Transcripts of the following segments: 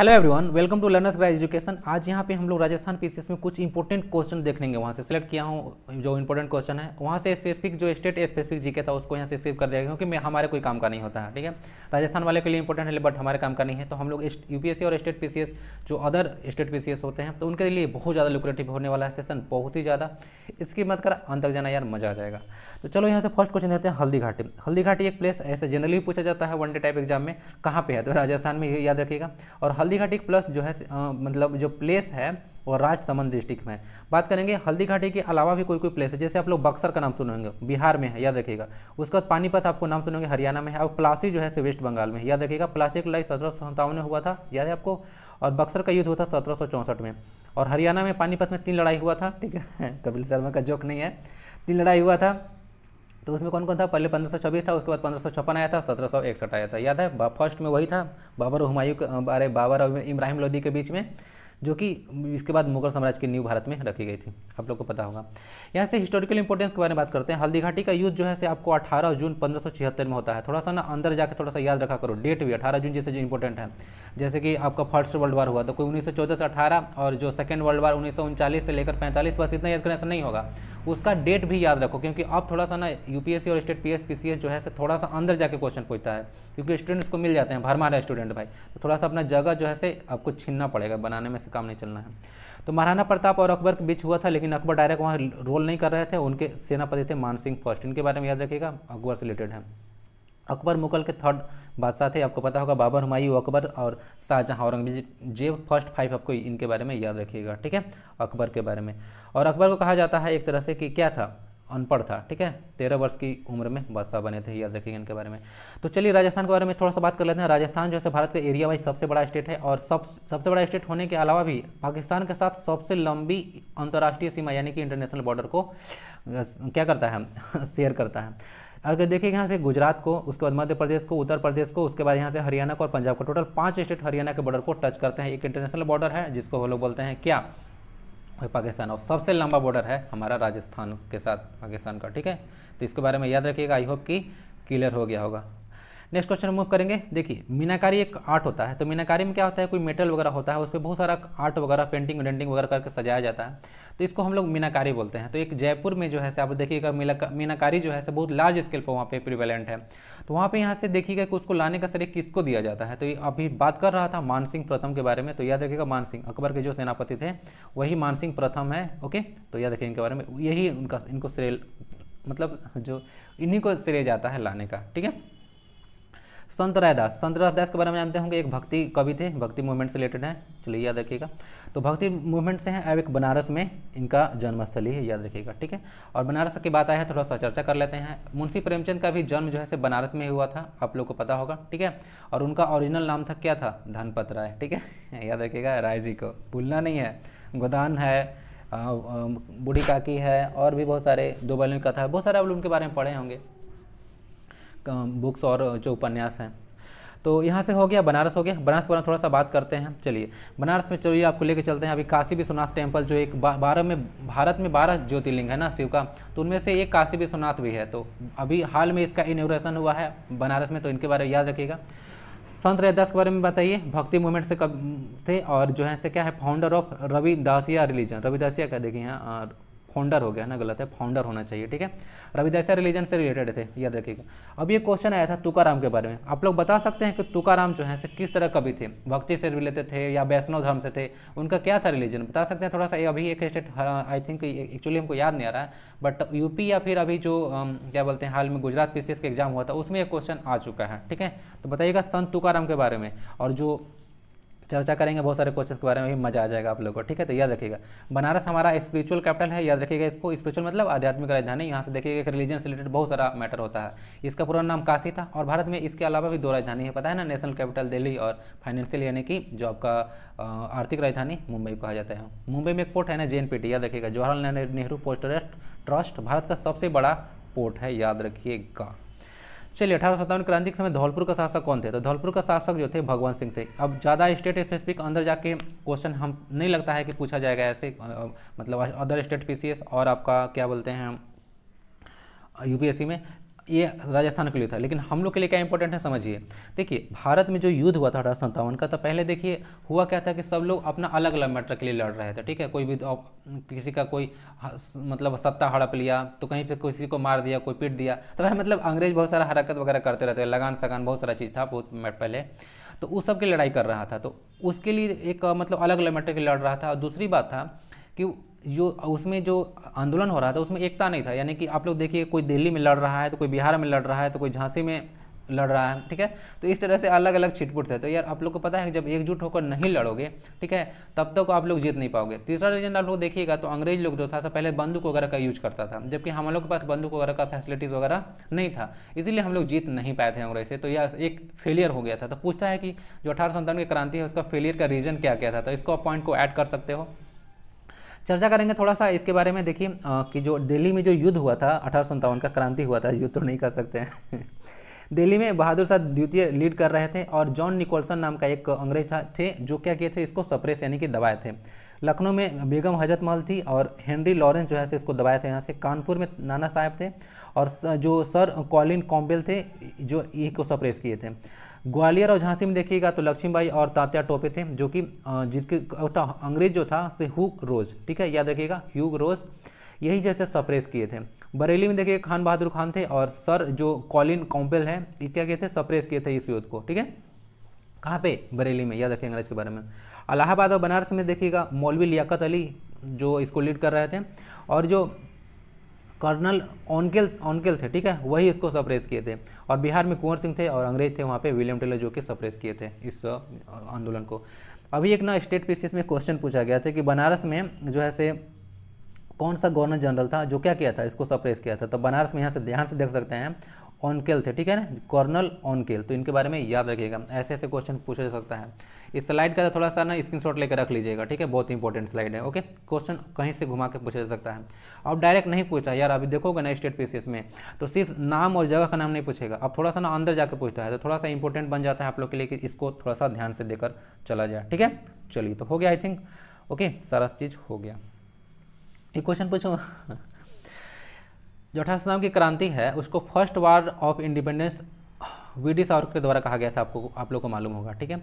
hello everyone welcome to learners ग्राइ education आज यहाँ पे हम लोग राजस्थान पीसीएस में कुछ इंपॉर्टेंट क्वेश्चन देख लेंगे वहाँ से सिलेक्ट किया हूँ जो इंपॉर्टेंट क्वेश्चन है वहाँ से स्पेसिफिक जो स्टेट स्पेसिफिक जीके था उसको यहाँ से सेव कर दिया क्योंकि मैं हमारे कोई काम का नहीं होता है ठीक है राजस्थान वाले के लिए इंपॉर्टेंट है बट हमारे काम का नहीं है तो हम लोग यूपीएससी और स्टेट पी जो अदर स्टेट पी होते हैं तो उनके लिए बहुत ज़्यादा लुक्रेटिव होने वाला है सेशन बहुत ही ज़्यादा इसकी मत कर अंत तक जाना यार मजा आ जाएगा तो चलो यहाँ से फर्स्ट क्वेश्चन देते हैं हल्दी घाटी हल्दी घाटी एक प्लेस ऐसे जनरली पूछा जाता है वन डे टाइप एग्जाम में कहाँ पर है तो राजस्थान में याद रखिएगा और हल्दीघाटी प्लस जो है आ, मतलब जो प्लेस है वो राजसमंद डिस्ट्रिक्ट में बात करेंगे हल्दीघाटी के अलावा भी कोई कोई प्लेस है जैसे आप लोग बक्सर का नाम सुनेंगे बिहार में है याद रखिएगा उसके बाद पानीपत आपको नाम सुनेंगे हरियाणा में है और प्लासी जो है से वेस्ट बंगाल में याद रखिएगा प्लासी का लड़ाई सत्रह सौ में हुआ था याद है आपको और बक्सर का युद्ध हुआ था सत्रह में और हरियाणा में पानीपत में तीन लड़ाई हुआ था ठीक है कपिल शर्मा का जोक नहीं है तीन लड़ाई हुआ था तो उसमें कौन कौन था पहले पंद्रह था उसके बाद पंद्रह आया था सत्रह आया था याद है फर्स्ट में वही था बाबर हुमायूं के अरे बाबर और इब्राहिम लोदी के बीच में जो कि इसके बाद मुगल साम्राज्य की न्यू भारत में रखी गई थी आप लोग को पता होगा यहाँ से हिस्टोरिकल इंपॉर्टेंस के बारे में बात करते हैं हल्दी घाटी का युद्ध जो है से आपको 18 जून पंद्रह में होता है थोड़ा सा ना अंदर जाकर थोड़ा सा याद रखा करो डेट भी 18 जून जैसे जो इंपॉर्टेंट है जैसे कि आपका फर्स्ट वर्ल्ड वार हुआ तो कोई उन्नीस से अठारह और जो सेकेंड वर्ल्ड वार उन्नीस से लेकर पैंतालीस बस इतना याद करने से नहीं होगा उसका डेट भी याद रखो क्योंकि अब थोड़ा सा ना यूपीएससी और स्टेट पीएस पीसीएस जो है से थोड़ा सा अंदर जाके क्वेश्चन पूछता है क्योंकि स्टूडेंट्स को मिल जाते हैं भरमारा स्टूडेंट भाई तो थोड़ा सा अपना जगह जो है से आपको छीनना पड़ेगा बनाने में से काम नहीं चलना है तो महाराणा प्रताप और अकबर के बीच हुआ था लेकिन अकबर डायरेक्ट वहाँ रोल नहीं कर रहे थे उनके सेनापति थे मानसिंह फर्स्ट इनके बारे में याद रखिएगा अकबर से रिलेटेड है अकबर मुगल के थर्ड बादशाह थे आपको पता होगा बाबर हुमायूं अकबर और शाहजहाँ औरंगजेब फर्स्ट फाइव आपको इनके बारे में याद रखिएगा ठीक है अकबर के बारे में और अकबर को कहा जाता है एक तरह से कि क्या था अनपढ़ था ठीक है तेरह वर्ष की उम्र में बादशाह बने थे याद रखिएगा इनके बारे में तो चलिए राजस्थान के बारे में थोड़ा सा बात कर लेते हैं राजस्थान जो है भारत का एरिया वाइज सबसे बड़ा स्टेट है और सब सबसे बड़ा स्टेट होने के अलावा भी पाकिस्तान के साथ सबसे लंबी अंतर्राष्ट्रीय सीमा यानी कि इंटरनेशनल बॉर्डर को क्या करता है शेयर करता है अगर देखिए यहाँ से गुजरात को उसके बाद मध्य प्रदेश को उत्तर प्रदेश को उसके बाद यहाँ से हरियाणा को और पंजाब को टोटल पाँच स्टेट हरियाणा के बॉर्डर को टच करते हैं एक इंटरनेशनल बॉर्डर है जिसको हम लोग बोलते हैं क्या पाकिस्तान और सबसे लंबा बॉर्डर है हमारा राजस्थान के साथ पाकिस्तान का ठीक है तो इसके बारे में याद रखिएगा आई होप कि क्लियर हो गया होगा नेक्स्ट क्वेश्चन मूव करेंगे देखिए मीनाकारी एक आर्ट होता है तो मीनाकारी में क्या होता है कोई मेटल वगैरह होता है उस पर बहुत सारा आर्ट वगैरह पेंटिंग वेंटिंग वगैरह करके सजाया जाता है तो इसको हम लोग मीनाकारी बोलते हैं तो एक जयपुर में जो है से आप देखिएगा मीनाकारी जो है से बहुत लार्ज स्केल पर वहाँ पे प्रिवेलेंट है तो वहाँ पे यहाँ से देखिएगा कि उसको लाने का श्रेय किसको दिया जाता है तो अभी बात कर रहा था मानसिंह प्रथम के बारे में तो याद रखिएगा मानसिंह अकबर के जो सेनापति थे वही मानसिंह प्रथम है ओके तो याद रखिए इनके बारे में यही उनका इनको श्रेय मतलब जो इन्हीं को श्रेय जाता है लाने का ठीक है संत रायदास संत रायदास के बारे में जानते होंगे एक भक्ति कवि थे भक्ति मूवमेंट से रिलेटेड हैं चलिए याद रखिएगा तो भक्ति मूवमेंट से हैं अब एक बनारस में इनका जन्मस्थली है याद रखिएगा ठीक है और बनारस की बात आया है थोड़ा सा चर्चा कर लेते हैं मुंशी प्रेमचंद का भी जन्म जो है से बनारस में हुआ था आप लोग को पता होगा ठीक है और उनका ओरिजिनल नाम था क्या था धनपत राय ठीक है याद रखिएगा राय जी को भूलना नहीं है गोदान है बूढ़ी काकी है और भी बहुत सारे दो बैलों की कथा है बहुत सारे आप लोग उनके बारे में पढ़े होंगे बुक्स और जो उपन्यास हैं तो यहाँ से हो गया बनारस हो गया बनारस पर थोड़ा सा बात करते हैं चलिए बनारस में चलिए आपको लेके चलते हैं अभी काशी विश्वनाथ टेम्पल जो एक बारह में भारत में बारह ज्योतिर्लिंग है ना शिव का तो उनमें से एक काशी विश्वनाथ भी है तो अभी हाल में इसका इनोग्रेशन हुआ है बनारस में तो इनके बारे में याद रखिएगा संत रैदास के बारे में बताइए भक्ति मूवमेंट से कब थे और जो है से क्या है founder of Ravidasia religion Ravidasia क्या का देखिए यहाँ फाउंडर हो गया ना गलत है फाउंडर होना चाहिए ठीक है दैसा रिलीजन से रिलेटेड थे याद रखिएगा अब ये क्वेश्चन आया था तुकाराम के बारे में आप लोग बता सकते हैं कि तुकाराम जो है से किस तरह कवि थे भक्ति से रिलेटेड थे या वैष्णव धर्म से थे उनका क्या था रिलीजन बता सकते हैं थोड़ा सा अभी एक स्टेट आई थिंक एक्चुअली हमको याद नहीं आ रहा है बट यूपी या फिर अभी जो क्या बोलते हैं हाल में गुजरात पी का एग्जाम हुआ था उसमें यह क्वेश्चन आ चुका है ठीक है तो बताइएगा संत तुकाराम के बारे में और जो चर्चा करेंगे बहुत सारे क्वेश्चन के बारे में भी मजा आ जाएगा आप लोगों को ठीक है तो याद रखिएगा बनारस हमारा स्पिरिचुअल कैपिटल है याद रखिएगा इसको स्पिरिचुअल मतलब आध्यात्मिक राजधानी यहाँ से देखिएगा एक रिलीजन से रिलेटेड बहुत सारा मैटर होता है इसका पूरा नाम काशी था और भारत में इसके अलावा भी दो राजधानी है पता है ना नेशनल कैपिटल दिल्ली और फाइनेंशियल यानी कि जो आपका आर्थिक राजधानी मुंबई कहा जाता है मुंबई में एक पोर्ट है ना जे याद रखिएगा जवाहरलाल नेहरू पोस्ट ट्रस्ट भारत का सबसे बड़ा पोर्ट है याद रखिएगा चलिए अठारह क्रांति के समय धौलपुर का शासक कौन थे तो धौलपुर का शासक जो थे भगवान सिंह थे अब ज़्यादा स्टेट स्पेसिफिक अंदर जाके क्वेश्चन हम नहीं लगता है कि पूछा जाएगा ऐसे मतलब अदर स्टेट पीसीएस और आपका क्या बोलते हैं यूपीएससी में ये राजस्थान के लिए था लेकिन हम लोग के लिए क्या इंपॉर्टेंट है समझिए देखिए भारत में जो युद्ध हुआ था अठारह सत्तावन का तो पहले देखिए हुआ क्या था कि सब लोग अपना अलग अलग मैटर के लिए लड़ रहे थे ठीक है कोई भी तो किसी का कोई मतलब सत्ता हड़प लिया तो कहीं पर किसी को मार दिया कोई पीट दिया तो वह मतलब अंग्रेज बहुत सारा हरकत वगैरह करते रहते लगान सगान बहुत सारा चीज़ था बहुत पहले तो उस सब की लड़ाई कर रहा था तो उसके लिए एक मतलब अलग अलग मैटर के लड़ रहा था और दूसरी बात था कि जो उसमें जो आंदोलन हो रहा था उसमें एकता नहीं था यानी कि आप लोग देखिए कोई दिल्ली में लड़ रहा है तो कोई बिहार में लड़ रहा है तो कोई झांसी में लड़ रहा है ठीक है तो इस तरह से अलग अलग छिटपुट थे तो यार आप लोग को पता है कि जब एकजुट होकर नहीं लड़ोगे ठीक है तब तक तो आप लोग जीत नहीं पाओगे तीसरा रीजन आप लोग देखिएगा तो अंग्रेज लोग जो था सब पहले बंदूक वगैरह का यूज करता था जबकि हम लोग के पास बंदूक वगैरह का फैसिलिटीज़ वगैरह नहीं था इसीलिए हम लोग जीत नहीं पाए थे अंग्रेज से तो यह एक फेलियर हो गया था तो पूछता है कि जो अठारह की क्रांति है उसका फेलियर का रीजन क्या क्या था तो इसको आप पॉइंट को ऐड कर सकते हो चर्चा करेंगे थोड़ा सा इसके बारे में देखिए कि जो दिल्ली में जो युद्ध हुआ था अठारह का क्रांति हुआ था युद्ध तो नहीं कर सकते हैं दिल्ली में बहादुर शाह द्वितीय लीड कर रहे थे और जॉन निकोलसन नाम का एक अंग्रेज था थे जो क्या किए थे इसको सप्रेस यानी कि दबाए थे लखनऊ में बेगम हजरत महल थी और हेनरी लॉरेंस जो है से इसको दबाए थे यहाँ से कानपुर में नाना साहब थे और जो सर कॉलिन कॉम्बेल थे जो ई को सप्रेस किए थे ग्वालियर और झांसी में देखिएगा तो लक्ष्मीबाई और तात्या टोपे थे जो कि जिनके अंग्रेज जो था से हु रोज ठीक है याद रखिएगा ह्यूग रोज यही जैसे सप्रेस किए थे बरेली में देखिए खान बहादुर खान थे और सर जो कॉलिन कॉम्पेल है ये क्या किए थे सप्रेस किए थे इस युद्ध को ठीक है कहाँ पे बरेली में याद रखें अंग्रेज के बारे में अलाहाबाद और बनारस में देखिएगा मौलवी लियाकत अली जो इसको लीड कर रहे थे और जो कर्नल ऑनकेल ऑनकेल थे ठीक है वही इसको सप्रेस किए थे और बिहार में कुंवर सिंह थे और अंग्रेज थे वहाँ पे विलियम टेलर जो कि सप्रेस किए थे इस आंदोलन को अभी एक ना स्टेट पीसीएस में क्वेश्चन पूछा गया था कि बनारस में जो है से कौन सा गवर्नर जनरल था जो क्या किया था इसको सप्रेस किया था तो बनारस में यहाँ से ध्यान से देख सकते हैं ऑनकेल थे ठीक है ना कर्नल ऑनकेल तो इनके बारे में याद रखिएगा ऐसे ऐसे क्वेश्चन पूछा जा सकता है इस स्लाइड का तो थोड़ा सा ना स्क्रीनशॉट लेकर रख लीजिएगा ठीक है बहुत इंपॉर्टेंट स्लाइड है ओके क्वेश्चन कहीं से घुमा के पूछा जा सकता है अब डायरेक्ट नहीं पूछता यार अभी देखोगे ना स्टेट पीसीएस में तो सिर्फ नाम और जगह का नाम नहीं पूछेगा अब थोड़ा सा ना अंदर जाकर पूछता है तो थोड़ा सा इंपॉर्टेंट बन जाता है आप लोग के लिए कि इसको थोड़ा सा ध्यान से देकर चला जाए ठीक है चलिए तो हो गया आई थिंक ओके सारा चीज़ हो गया एक क्वेश्चन पूछूंगा जोठास नाम की क्रांति है उसको first war of independence V D Savarkar के द्वारा कहा गया था आपको आप लोग को मालूम होगा ठीक है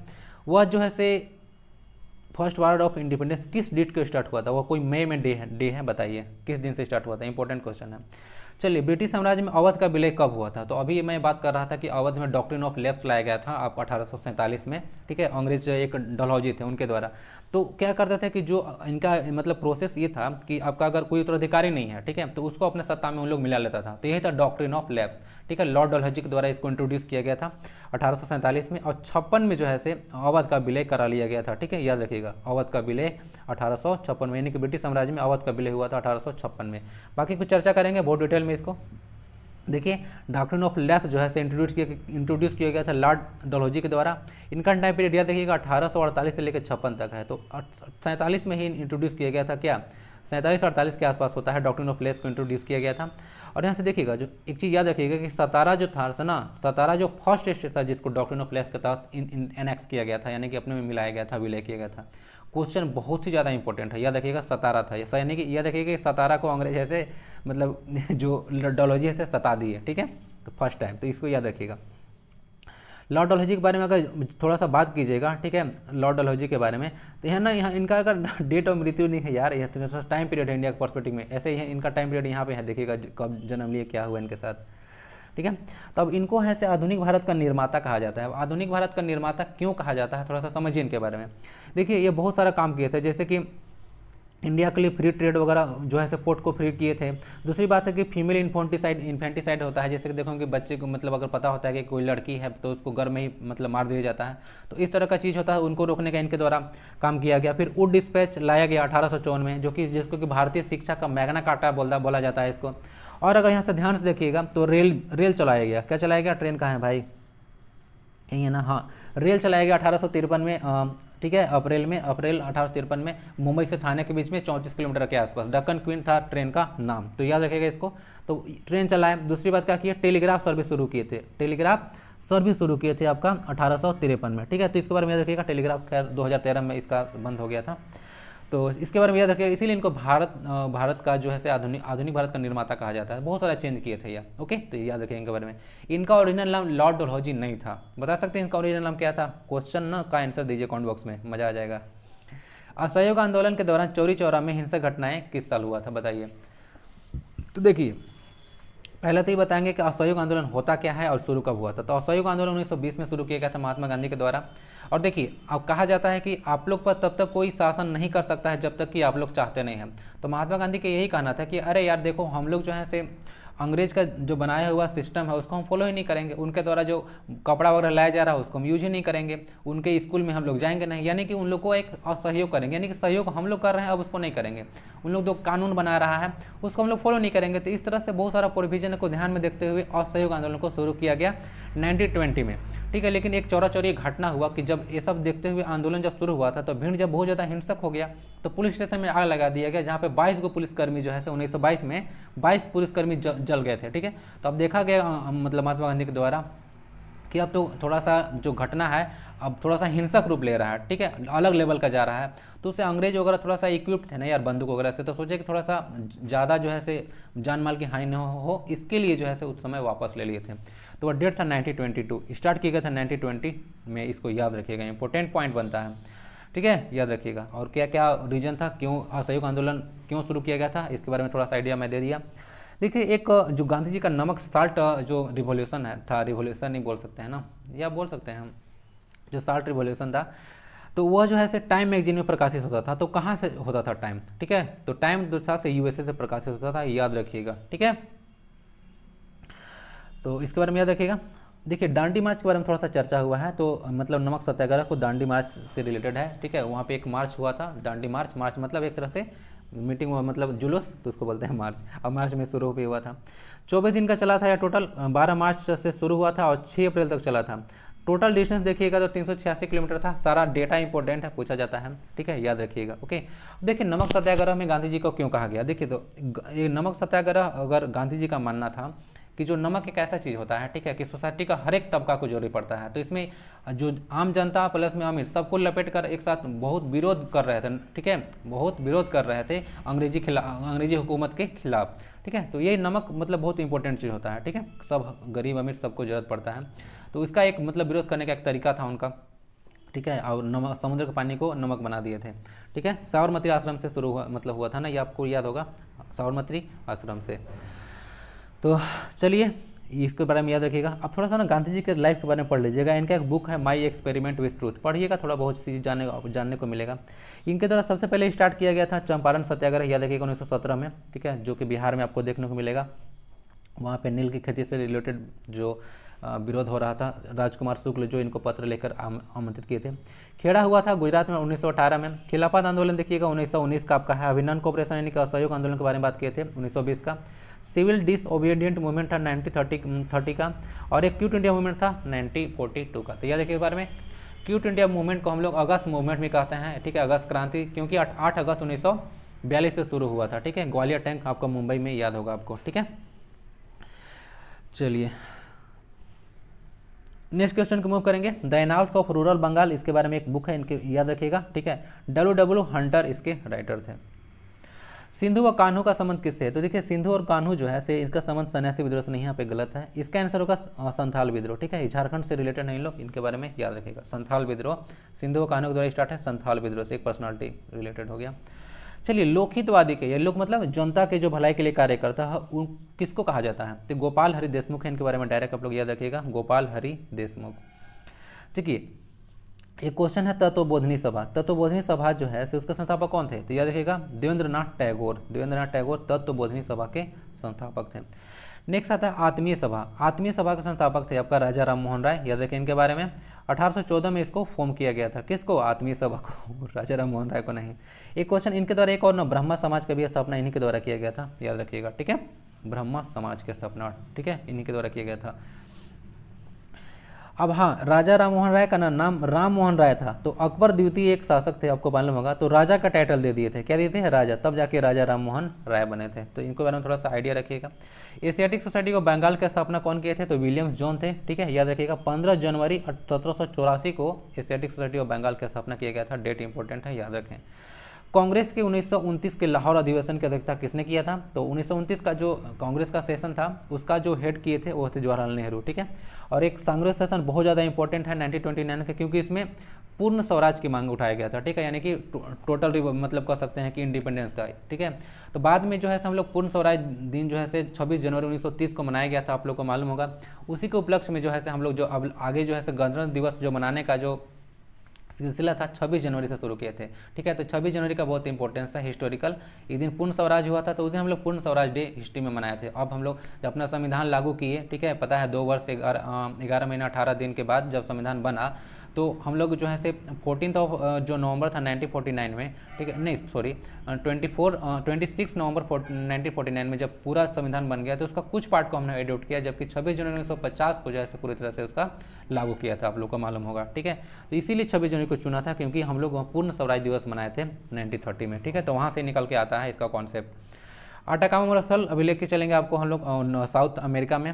वह जो है से फर्स्ट वार ऑफ इंडिपेंडेंस किस डेट को स्टार्ट हुआ था वह कोई मई में डे डे है बताइए किस दिन से स्टार्ट हुआ था इंपॉर्टेंट क्वेश्चन है चलिए ब्रिटिश साम्राज्य में अवध का विलय कब हुआ था तो अभी मैं बात कर रहा था कि अवध में डॉक्ट्रिन ऑफ लेफ्ट लाया गया था आप अठारह में ठीक है अंग्रेज एक डलहौजी थे उनके द्वारा तो क्या करते थे कि जो इनका मतलब प्रोसेस ये था कि आपका अगर कोई उत्तराधिकारी नहीं है ठीक है तो उसको अपने सत्ता में उन लोग मिला लेता था तो यही था डॉक्ट्रिन ऑफ लेफ्ट ठीक है लॉर्ड डलहौजी के द्वारा इसको इंट्रोड्यूस किया गया था अठारह में और छप्पन में जो है से अवध का विलय करा लिया गया था ठीक है याद रखिएगा अवध का विलय अठारह में यानी कि ब्रिटिश साम्राज्य में अवध का विलय हुआ था अठारह में बाकी कुछ चर्चा करेंगे बहुत डिटेल में इसको देखिए डॉक्ट्रिन ऑफ लेफ जो है इंट्रोड्यूस किया इंट्रोड्यूस किया गया था लॉर्ड डोलोजी के द्वारा इनका टाइम पीरियड यह देखिएगा अठारह से लेकर छप्पन तक है तो सैंतालीस में ही इंट्रोड्यूस किया गया था क्या सैंतालीस अड़तालीस के आसपास होता है डॉक्ट्रिन ऑफ लेस को इंट्रोड्यूस किया गया था और यहाँ से देखिएगा जो एक चीज़ याद रखिएगा कि सतारा जो था ना सतारा जो फर्स्ट स्टेट था जिसको डॉक्ट्रिन ऑफ लेस के तहत एनेक्स किया गया था यानी कि अपने में मिलाया गया था विलय किया गया था क्वेश्चन बहुत ही ज़्यादा इंपॉर्टेंट है यह देखिएगा सतारा था यानी कि यह देखिएगा कि सतारा को अंग्रेज ऐसे मतलब जो लॉडोलॉजी है सता दी है ठीक है तो फर्स्ट टाइम तो इसको याद रखिएगा लॉडोलॉजी के बारे में अगर थोड़ा सा बात कीजिएगा ठीक है लॉडोलॉजी के बारे में तो यहाँ ना यहाँ इनका अगर डेट ऑफ मृत्यु नहीं है यार यहाँ तो टाइम पीरियड है इंडिया के पॉस्पेटिक में ऐसे ही है इनका टाइम पीरियड यहाँ पे है देखिएगा कब जन्म लिए क्या हुआ इनके साथ ठीक है तो अब इनको है से आधुनिक भारत का निर्माता कहा जाता है आधुनिक भारत का निर्माता क्यों कहा जाता है थोड़ा सा समझिए इनके बारे में देखिए ये बहुत सारा काम किए थे जैसे कि इंडिया के लिए फ्री ट्रेड वगैरह जो है सपोर्ट को फ्री किए थे दूसरी बात है कि फीमेल इन्फेंटिसाइड इन्फेंटिसाइड होता है जैसे कि देखो कि बच्चे को मतलब अगर पता होता है कि कोई लड़की है तो उसको घर में ही मतलब मार दिया जाता है तो इस तरह का चीज़ होता है उनको रोकने का इनके द्वारा काम किया गया फिर उड डिस्पैच लाया गया अठारह में जो कि जिसको कि भारतीय शिक्षा का मैगना काटा बोलता बोला जाता है इसको और अगर यहाँ से ध्यान से देखिएगा तो रेल रेल चलाया गया क्या चलाया गया ट्रेन का है भाई यही है ना हाँ रेल चलाया गया अठारह में ठीक है अप्रैल में अप्रैल अठारह में मुंबई से थाने के बीच में चौंतीस किलोमीटर के आसपास डक्कन क्वीन था ट्रेन का नाम तो याद रखेगा इसको तो ट्रेन चलाए दूसरी बात क्या किया टेलीग्राफ सर्विस शुरू किए थे टेलीग्राफ सर्विस शुरू किए थे आपका अठारह में ठीक है तो इसके बारे में याद रखिएगा टेलीग्राफ खैर दो में इसका बंद हो गया था तो इसके बारे में याद रखिएगा इसीलिए इनको भारत भारत का जो है आधुनिक आधुनिक भारत का निर्माता कहा जाता है बहुत सारा चेंज किए थे या ओके तो याद रखिए इनके बारे में इनका ओरिजिनल नाम लॉर्ड डोलहौजी नहीं था बता सकते हैं इनका ओरिजिनल नाम क्या था क्वेश्चन न का आंसर दीजिए कॉमेंट बॉक्स में मजा आ जाएगा असहयोग आंदोलन के दौरान चोरी चौरा में हिंसक घटनाएं किस साल हुआ था बताइए तो देखिए पहले तो ही बताएंगे कि असहयोग आंदोलन होता क्या है और शुरू कब हुआ था तो असहयोग आंदोलन 1920 में शुरू किया गया था महात्मा गांधी के द्वारा और देखिए अब कहा जाता है कि आप लोग पर तब तक कोई शासन नहीं कर सकता है जब तक कि आप लोग चाहते नहीं हैं तो महात्मा गांधी का यही कहना था कि अरे यार देखो हम लोग जो है से अंग्रेज का जो बनाया हुआ सिस्टम है उसको हम फॉलो ही नहीं करेंगे उनके द्वारा जो कपड़ा वगैरह लाया जा रहा है उसको हम यूज ही नहीं करेंगे उनके स्कूल में हम लोग जाएंगे नहीं यानी कि उन लोग को एक असहयोग करेंगे यानी कि सहयोग हम लोग कर रहे हैं अब उसको नहीं करेंगे उन लोग जो कानून बना रहा है उसको हम लोग फॉलो नहीं करेंगे तो इस तरह से बहुत सारा प्रोविजन को ध्यान में देखते हुए असहयोग आंदोलन को शुरू किया गया नाइनटीन में ठीक है लेकिन एक चौरा चौरी घटना हुआ कि जब ये सब देखते हुए आंदोलन जब शुरू हुआ था तो भीड़ जब बहुत ज़्यादा हिंसक हो गया तो पुलिस स्टेशन में आग लगा दिया गया जहाँ पे 22 को पुलिसकर्मी जो है सो 1922 में 22 पुलिसकर्मी जल गए थे ठीक है तो अब देखा गया मतलब महात्मा गांधी के द्वारा कि अब तो थोड़ा सा जो घटना है अब थोड़ा सा हिंसक रूप ले रहा है ठीक है अलग लेवल का जा रहा है तो उसे अंग्रेज वगैरह थोड़ा सा इक्विप्ड थे ना यार बंदूक वगैरह से तो सोचे कि थोड़ा सा ज़्यादा जो है से जान माल की हानि न हो इसके लिए जो है से उस समय वापस ले लिए थे तो वह डेट था नाइनटीन स्टार्ट किया गया था नाइनटीन में इसको याद रखिएगा इंपॉर्टेंट पॉइंट बनता है ठीक है याद रखिएगा और क्या क्या रीजन था क्यों असहयोग आंदोलन क्यों शुरू किया गया था इसके बारे में थोड़ा सा आइडिया मैं दे दिया देखिए एक जो गांधी जी का नमक साल्ट जो रिवोल्यूशन है था रिवोल्यूशन ही बोल सकते हैं ना या बोल सकते हैं हम जो साल्ट रिवोल्यूशन था तो वह जो है से टाइम मैगजीन में प्रकाशित होता था तो कहाँ से होता था टाइम ठीक है तो टाइम जो से यूएसए से प्रकाशित होता था याद रखिएगा ठीक है तो इसके बारे में याद रखिएगा देखिए दांडी मार्च के बारे में थोड़ा सा चर्चा हुआ है तो मतलब नमक सत्याग्रह को दांडी मार्च से रिलेटेड है ठीक है वहाँ पे एक मार्च हुआ था दांडी मार्च मार्च मतलब एक तरह से मीटिंग हुआ मतलब जुलूस तो उसको बोलते हैं मार्च अब मार्च में शुरू भी हुआ था चौबीस दिन का चला था यह टोटल बारह मार्च से शुरू हुआ था और छः अप्रैल तक चला था टोटल डिस्टेंस देखिएगा तो तीन किलोमीटर था सारा डेटा इंपॉर्टेंट है पूछा जाता है ठीक है याद रखिएगा ओके देखिए नमक सत्याग्रह में गांधी जी को क्यों कहा गया देखिए तो ये नमक सत्याग्रह अगर गांधी जी का मानना था कि जो नमक एक ऐसा चीज़ होता है ठीक है कि सोसाइटी का हर एक तबका को जरूरी पड़ता है तो इसमें जो आम जनता प्लस में अमीर सबको लपेट कर एक साथ बहुत विरोध कर रहे थे ठीक है बहुत विरोध कर रहे थे अंग्रेजी खिलाफ अंग्रेजी हुकूमत के खिलाफ ठीक है तो ये नमक मतलब बहुत इंपॉर्टेंट चीज़ होता है ठीक है सब गरीब अमीर सबको जरूरत पड़ता है तो इसका एक मतलब विरोध करने का एक तरीका था उनका ठीक है और नमक समुद्र के पानी को नमक बना दिए थे ठीक है साबरमती आश्रम से शुरू हुआ मतलब हुआ था ना ये आपको याद होगा साबरमती आश्रम से तो चलिए इसके बारे में याद रखिएगा अब थोड़ा सा ना गांधी जी के लाइफ के बारे में पढ़ लीजिएगा इनका एक बुक है माई एक्सपेरिमेंट विथ ट्रूथ पढ़िएगा थोड़ा बहुत चीज़ जानने जानने को मिलेगा इनके द्वारा सबसे पहले स्टार्ट किया गया था चंपारण सत्याग्रह याद रखिएगा उन्नीस में ठीक है जो कि बिहार में आपको देखने को मिलेगा वहाँ पर नील की खेती से रिलेटेड जो विरोध हो रहा था राजकुमार शुक्ल जो इनको पत्र लेकर आमंत्रित किए थे खेड़ा हुआ था गुजरात में 1918 में खिलाफत आंदोलन देखिएगा 1919 का आपका है अभिनन कॉपरेशन यानी कि असहयोग आंदोलन के बारे में बात किए थे 1920 का सिविल डिस ओबीडियंट मूवमेंट था नाइनटीन थर्टी का और एक क्यूट इंडिया मूवमेंट था नाइनटीन का तो यह देखिए इस बारे में क्यूट इंडिया मूवमेंट को हम लोग अगस्त मूवमेंट भी कहते हैं ठीक है अगस्त क्रांति क्योंकि आठ अगस्त उन्नीस बयालीस से शुरू हुआ था ठीक है ग्वालियर टैंक आपको मुंबई में याद होगा आपको ठीक है चलिए नेक्स्ट क्वेश्चन को मूव करेंगे the annals of rural Bengal इसके बारे में एक बुक है इनके याद रखिएगा ठीक है डब्ल्यू डब्ल्यू हंटर इसके राइटर थे सिंधु व कान्हू का संबंध किससे है तो देखिए सिंधु और कान्हू जो है से इसका संबंध सन्यासी विद्रोह से नहीं यहाँ पे गलत है इसका आंसर होगा संथाल विद्रोह ठीक है झारखंड से रिलेटेड नहीं लोग इनके बारे में याद रखेगा संथाल विद्रोह सिंधु व कान्हू के द्वारा स्टार्ट है संथाल विद्रोह से एक पर्सनलिटी रिलेटेड हो गया चलिए लोकहितवादी के ये लोग मतलब जनता के जो भलाई के लिए कार्य करता है उन किसको कहा जाता है तो गोपाल हरि देशमुख है इनके बारे में डायरेक्ट आप लोग याद रखिएगा गोपाल हरि देशमुख देखिए एक क्वेश्चन है तत्वबोधनी सभा तत्वबोधनी सभा जो है उसके संस्थापक कौन थे तो याद रखिएगा देवेंद्र नाथ टैगोर देवेंद्र नाथ टैगोर तत्वबोधनी सभा के संस्थापक थे नेक्स्ट आता है आत्मीय सभा आत्मीय सभा के संस्थापक थे आपका राजा राम मोहन राय याद रखें इनके बारे में 1814 में इसको फॉर्म किया गया था किसको आत्मीय सभा को राजा राम मोहन राय को नहीं एक क्वेश्चन इनके द्वारा एक और ना ब्रह्मा समाज का भी स्थापना इन्हीं के द्वारा किया गया था याद रखिएगा ठीक है ब्रह्मा समाज की स्थापना ठीक है इन्हीं के द्वारा किया गया था अब हाँ राजा राम मोहन राय का ना नाम राम मोहन राय था तो अकबर द्वितीय एक शासक थे आपको मालूम होगा तो राजा का टाइटल दे दिए थे क्या दिए थे राजा तब जाके राजा राम मोहन राय बने थे तो इनको बारे में थोड़ा सा आइडिया रखिएगा एशियाटिक सोसाइटी को बंगाल की स्थापना कौन किए थे तो विलियम्स जॉन थे ठीक है याद रखिएगा पंद्रह जनवरी सत्रह को एशियाटिक सोसाइटी ऑफ बंगाल की स्थापना किया गया था डेट इंपॉर्टेंट है याद रखें कांग्रेस के उन्नीस के लाहौर अधिवेशन की अध्यक्षता किसने किया था तो उन्नीस का जो कांग्रेस का सेशन था उसका जो हेड किए थे वो थे जवाहरलाल नेहरू ठीक है और एक कांग्रेस सेशन बहुत ज़्यादा इंपॉर्टेंट है 1929 का क्योंकि इसमें पूर्ण स्वराज की मांग उठाया गया था ठीक है यानी कि टो, टोटल मतलब कह सकते हैं कि इंडिपेंडेंस का ठीक है तो बाद में जो है हम लोग पूर्ण स्वराज दिन जो है से 26 जनवरी 1930 को मनाया गया था आप लोग को मालूम होगा उसी के उपलक्ष्य में जो है से हम लोग जो अब आगे जो है से गणतंत्र दिवस जो मनाने का जो सिलसिला था 26 जनवरी से शुरू किए थे ठीक है तो 26 जनवरी का बहुत इंपॉर्टेंस है हिस्टोरिकल एक दिन पूर्ण स्वराज हुआ था तो उस दिन हम लोग पूर्ण स्वराज डे हिस्ट्री में मनाए थे अब हम लोग जब अपना संविधान लागू किए ठीक है पता है दो वर्ष ग्यारह महीना अठारह दिन के बाद जब संविधान बना तो हम लोग जो है से फोर्टीन ऑफ uh, जो नवंबर था 1949 में ठीक है नहीं सॉरी 24 26 नवंबर 1949 में जब पूरा संविधान बन गया तो उसका कुछ पार्ट को हमने एडोप्ट किया जबकि 26 जनवरी 1950 को जो है पूरी तरह से उसका लागू किया था आप लोग को मालूम होगा ठीक है तो इसीलिए छब्बीस जनवरी को चुना था क्योंकि हम लोग पूर्ण स्वराज दिवस मनाए थे नाइनटीन में ठीक है तो वहाँ से निकल के आता है इसका कॉन्सेप्ट काम स्थल अभी लेके चलेंगे आपको हम लोग साउथ uh, अमेरिका में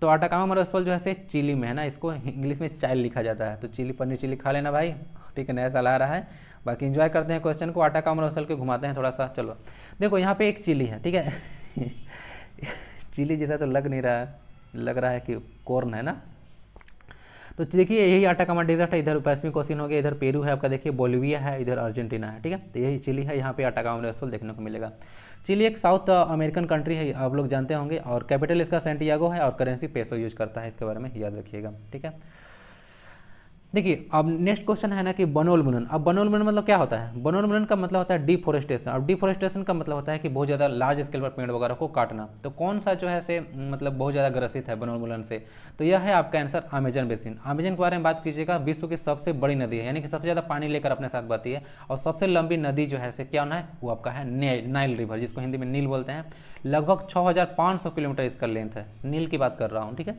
तो आटाकामा मरुस्थल जो है चिली में है ना इसको इंग्लिश में चाइल लिखा जाता है तो चिली पनीर चिली खा लेना भाई ठीक है नया साल आ रहा है बाकी इंजॉय करते हैं क्वेश्चन को आटा का मसल के घुमाते हैं थोड़ा सा चलो देखो यहाँ पे एक चिली है ठीक है चिली जैसा तो लग नहीं रहा है लग रहा है कि कॉर्न है ना तो देखिए यही आटा का डेजर्ट है इधर पैसमी ओशियन हो गया इधर पेरू है आपका देखिए बोलिविया है इधर अर्जेंटीना है ठीक है तो यही चिली है यहाँ पे आटा का देखने को मिलेगा चिली एक साउथ अमेरिकन कंट्री है आप लोग जानते होंगे और कैपिटल इसका सेंटियागो है और करेंसी पेसो यूज करता है इसके बारे में याद रखिएगा ठीक है देखिए अब नेक्स्ट क्वेश्चन है ना कि बनोलमुनन अब बनोलमुनन मतलब क्या होता है बनोलमुनन का मतलब होता है डिफोरेस्टेशन अब डिफोरेस्टेशन का मतलब होता है कि बहुत ज़्यादा लार्ज स्केल पर पेड़ वगैरह को काटना तो कौन सा जो है से मतलब बहुत ज़्यादा ग्रसित है बनोलमुलन से तो यह है आपका आंसर अमेजन बेसिन अमेजन के बारे में बात कीजिएगा विश्व की सबसे बड़ी नदी है यानी कि सबसे ज़्यादा पानी लेकर अपने साथ बहती है और सबसे लंबी नदी जो है से क्या होना है वो आपका है नाइल रिवर जिसको हिंदी में नील बोलते हैं लगभग 6500 किलोमीटर इसका लेंथ है नील की बात कर रहा हूँ ठीक है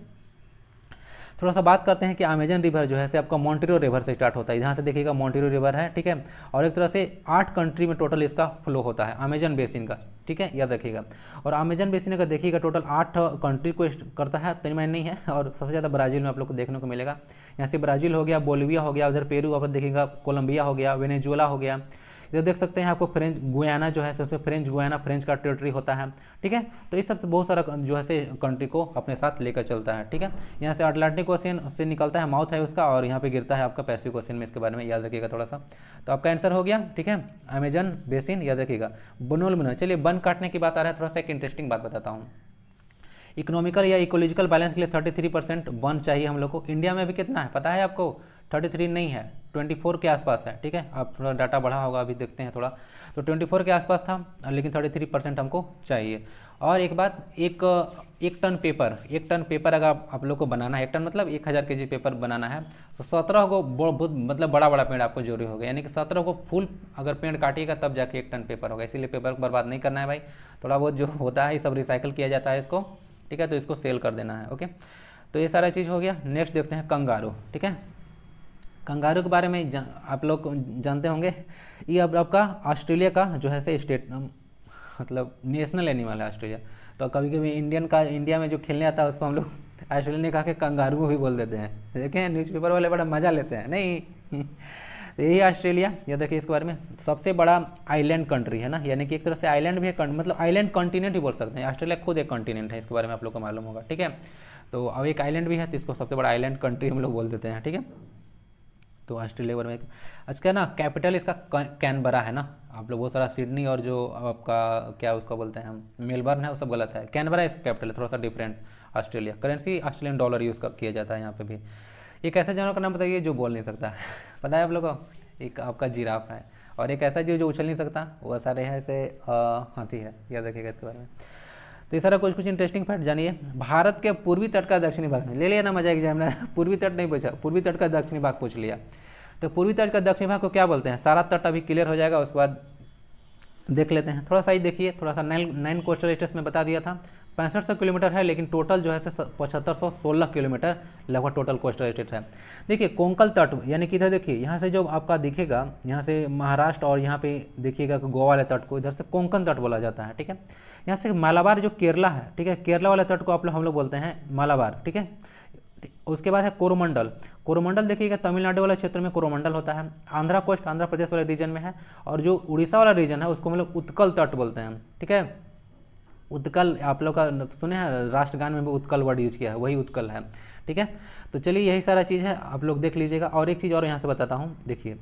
थोड़ा सा बात करते हैं कि अमेजन रिवर जो है से आपका मॉन्टेरो रिवर से स्टार्ट होता है यहाँ से देखिएगा मॉन्टेरो रिवर है ठीक है और एक तरह से आठ कंट्री में टोटल इसका फ्लो होता है अमेजन बेसिन का ठीक है याद रखिएगा और अमेजन बेसिन का देखिएगा टोटल आठ कंट्री को करता है तो मैंने नहीं है और सबसे ज़्यादा ब्राज़ील में आप लोग को देखने को मिलेगा यहाँ से ब्राज़ील हो गया बोलविया हो गया उधर पेरू आप देखिएगा कोलम्बिया हो गया वेनेजुला हो गया इधर देख सकते हैं आपको फ्रेंच गुयाना जो है सबसे फ्रेंच गुयाना फ्रेंच का टेरिटरी होता है ठीक है तो इस सबसे बहुत सारा जो है से कंट्री को अपने साथ लेकर चलता है ठीक है यहाँ से अटलांटिक ओशियन से निकलता है माउथ है उसका और यहाँ पर गिरता है आपका पैसिफिक ओशियन में इसके बारे में याद रखिएगा थोड़ा सा तो आपका आंसर हो गया ठीक है अमेजन बेसिन याद रखिएगा बनोल बनो चलिए बन काटने की बात आ रहा है थोड़ा सा एक इंटरेस्टिंग बात बताता हूँ इकोनॉमिकल या इकोलॉजिकल बैलेंस के लिए 33 परसेंट बन चाहिए हम लोग को इंडिया में भी कितना है पता है आपको थर्टी थ्री नहीं है ट्वेंटी फोर के आसपास है ठीक है आप थोड़ा डाटा बढ़ा होगा अभी देखते हैं थोड़ा तो ट्वेंटी फोर के आसपास था लेकिन थर्टी थ्री परसेंट हमको चाहिए और एक बात एक एक टन पेपर एक टन पेपर अगर आप, आप लोग को बनाना है एक टन मतलब एक हज़ार के जी पेपर बनाना है तो सत्रह को बहुत मतलब बड़ा बड़ा पेड़ आपको जरूरी होगा यानी कि सत्रह को फुल अगर पेड़ काटिएगा तब जाके एक टन पेपर होगा इसीलिए पेपर को बर्बाद नहीं करना है भाई थोड़ा बहुत जो होता है ये सब रिसाइकिल किया जाता है इसको ठीक है तो इसको सेल कर देना है ओके तो ये सारा चीज़ हो गया नेक्स्ट देखते हैं कंगारू ठीक है कंगारू के बारे में आप लोग जानते होंगे ये अब आपका ऑस्ट्रेलिया का जो है से स्टेट मतलब नेशनल एनिमल है ऑस्ट्रेलिया तो कभी कभी इंडियन का इंडिया में जो खेलने आता है उसको हम लोग ऑस्ट्रेलिया ने कहा कि कंगारू भी बोल देते हैं देखें न्यूज़पेपर वाले बड़ा मज़ा लेते हैं नहीं तो यही ऑस्ट्रेलिया या देखिए इसके बारे में सबसे बड़ा आइलैंड कंट्री है ना यानी कि एक तरह से आइलैंड भी है मतलब आइलैंड कॉन्टिनेंट ही बोल सकते हैं ऑस्ट्रेलिया खुद एक कॉन्टिनेंट है इसके बारे में आप लोग को मालूम होगा ठीक है तो अब एक आइलैंड भी है तो इसको सबसे बड़ा आइलैंड कंट्री हम लोग बोल देते हैं ठीक है तो ऑस्ट्रेलिया के बारे में अच्छा ना कैपिटल इसका कैनबरा है ना आप लोग बहुत सारा सिडनी और जो आपका क्या उसको बोलते हैं हम मेलबर्न है वो सब गलत है कैनबरा इसका कैपिटल है थोड़ा सा different Australia currency Australian dollar use किया जाता है यहाँ पर भी एक ऐसा जानवर का नाम बताइए जो बोल नहीं सकता पता है आप लोग को एक आपका जिराफ है और एक ऐसा जीव जो उछल नहीं सकता वो सारे है ऐसे हाथी है याद रखिएगा इसके बारे में तो ये सारा कुछ कुछ इंटरेस्टिंग फैक्ट जानिए भारत के पूर्वी तट का दक्षिणी भाग ले लिया ना मजा एग्जाम ने पूर्वी तट नहीं पूछा पूर्वी तट का दक्षिणी भाग पूछ लिया तो पूर्वी तट का दक्षिण भाग को क्या बोलते हैं सारा तट अभी क्लियर हो जाएगा उसके बाद देख लेते हैं थोड़ा सा ही देखिए थोड़ा सा नाइन नाइन कोस्टल स्टेट्स में बता दिया था पैंसठ सौ किलोमीटर है लेकिन टोटल जो है पचहत्तर सौ सोलह किलोमीटर लगभग टोटल कोस्टल स्टेट है देखिए कोंकल तट यानी कि इधर देखिए यहाँ से जो आपका दिखेगा यहाँ से महाराष्ट्र और यहाँ पे देखिएगा गोवा वाले तट को इधर से कोंकण तट बोला जाता है ठीक है यहाँ से मालाबार जो केरला है ठीक है केरला वाले तट को आप लोग हम लोग बोलते हैं मालाबार ठीक है उसके बाद है कोरोमंडल कोरोमंडल देखिएगा तमिलनाडु वाले क्षेत्र में कोरोमंडल होता है आंध्रा कोस्ट आंध्र प्रदेश वाले रीजन में है और जो उड़ीसा वाला रीजन है उसको हम लोग उत्कल तट बोलते हैं ठीक है उत्कल आप लोग का सुने हैं राष्ट्रगान में भी उत्कल वर्ड यूज किया है वही उत्कल है ठीक है तो चलिए यही सारा चीज़ है आप लोग देख लीजिएगा और एक चीज़ और यहाँ से बताता हूँ देखिए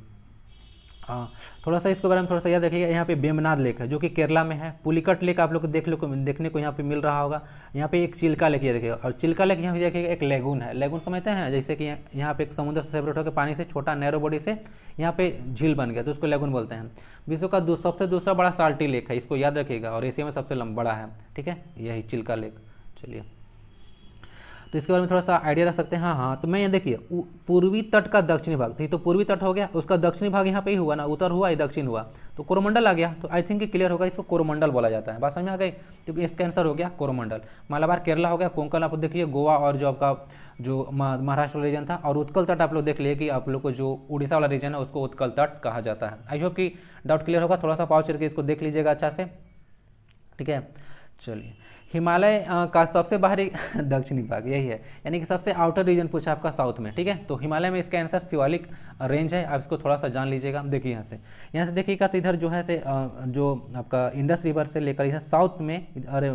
हाँ थोड़ा सा इसके बारे में थोड़ा सा याद रखिएगा यहाँ पे बेमनाद लेक है जो कि केरला में है पुलिकट लेक आप लोग को देख लो देखने को यहाँ पे मिल रहा होगा यहाँ पे एक चिल्का लेक ये देखिएगा और चिल्का लेक यहाँ पे देखिएगा एक लेगून है लेगून समझते हैं जैसे कि यहाँ पे एक समुद्र से सेपरेट होकर पानी से छोटा नैरो बॉडी से यहाँ पे झील बन गया तो उसको लेगून बोलते हैं विश्व का सबसे दूसरा बड़ा साल्टी लेक है इसको याद रखिएगा और एशिया में सबसे बड़ा है ठीक है यही चिल्का लेक चलिए तो इसके बारे में थोड़ा सा आइडिया रख सकते हैं हाँ हाँ तो मैं ये देखिए पूर्वी तट का दक्षिणी भाग ठीक तो, तो पूर्वी तट हो गया उसका दक्षिणी भाग यहाँ पे ही हुआ ना उत्तर हुआ या दक्षिण हुआ तो कोरोमंडल आ गया तो आई थिंक क्लियर होगा इसको कोरोमंडल बोला जाता है बात समझ में आ गई तो इसका आंसर हो गया कोरोमंडल मालाबार केरला हो गया कोंकण आप देखिए गोवा और जो आपका जो महाराष्ट्र रीजन था और उत्कल तट आप लोग देख लिए कि आप लोग को जो उड़ीसा वाला रीजन है उसको उत्कल तट कहा जाता है आई होप कि डाउट क्लियर होगा थोड़ा सा पाउच करके इसको देख लीजिएगा अच्छा से ठीक है चलिए हिमालय का सबसे बाहरी दक्षिणी भाग यही है यानी कि सबसे आउटर रीजन पूछा आपका साउथ में ठीक है तो हिमालय में इसका आंसर शिवालिक रेंज है आप इसको थोड़ा सा जान लीजिएगा देखिए यहाँ से यहाँ से देखिएगा तो इधर जो है से जो आपका इंडस रिवर से लेकर इधर साउथ में अरे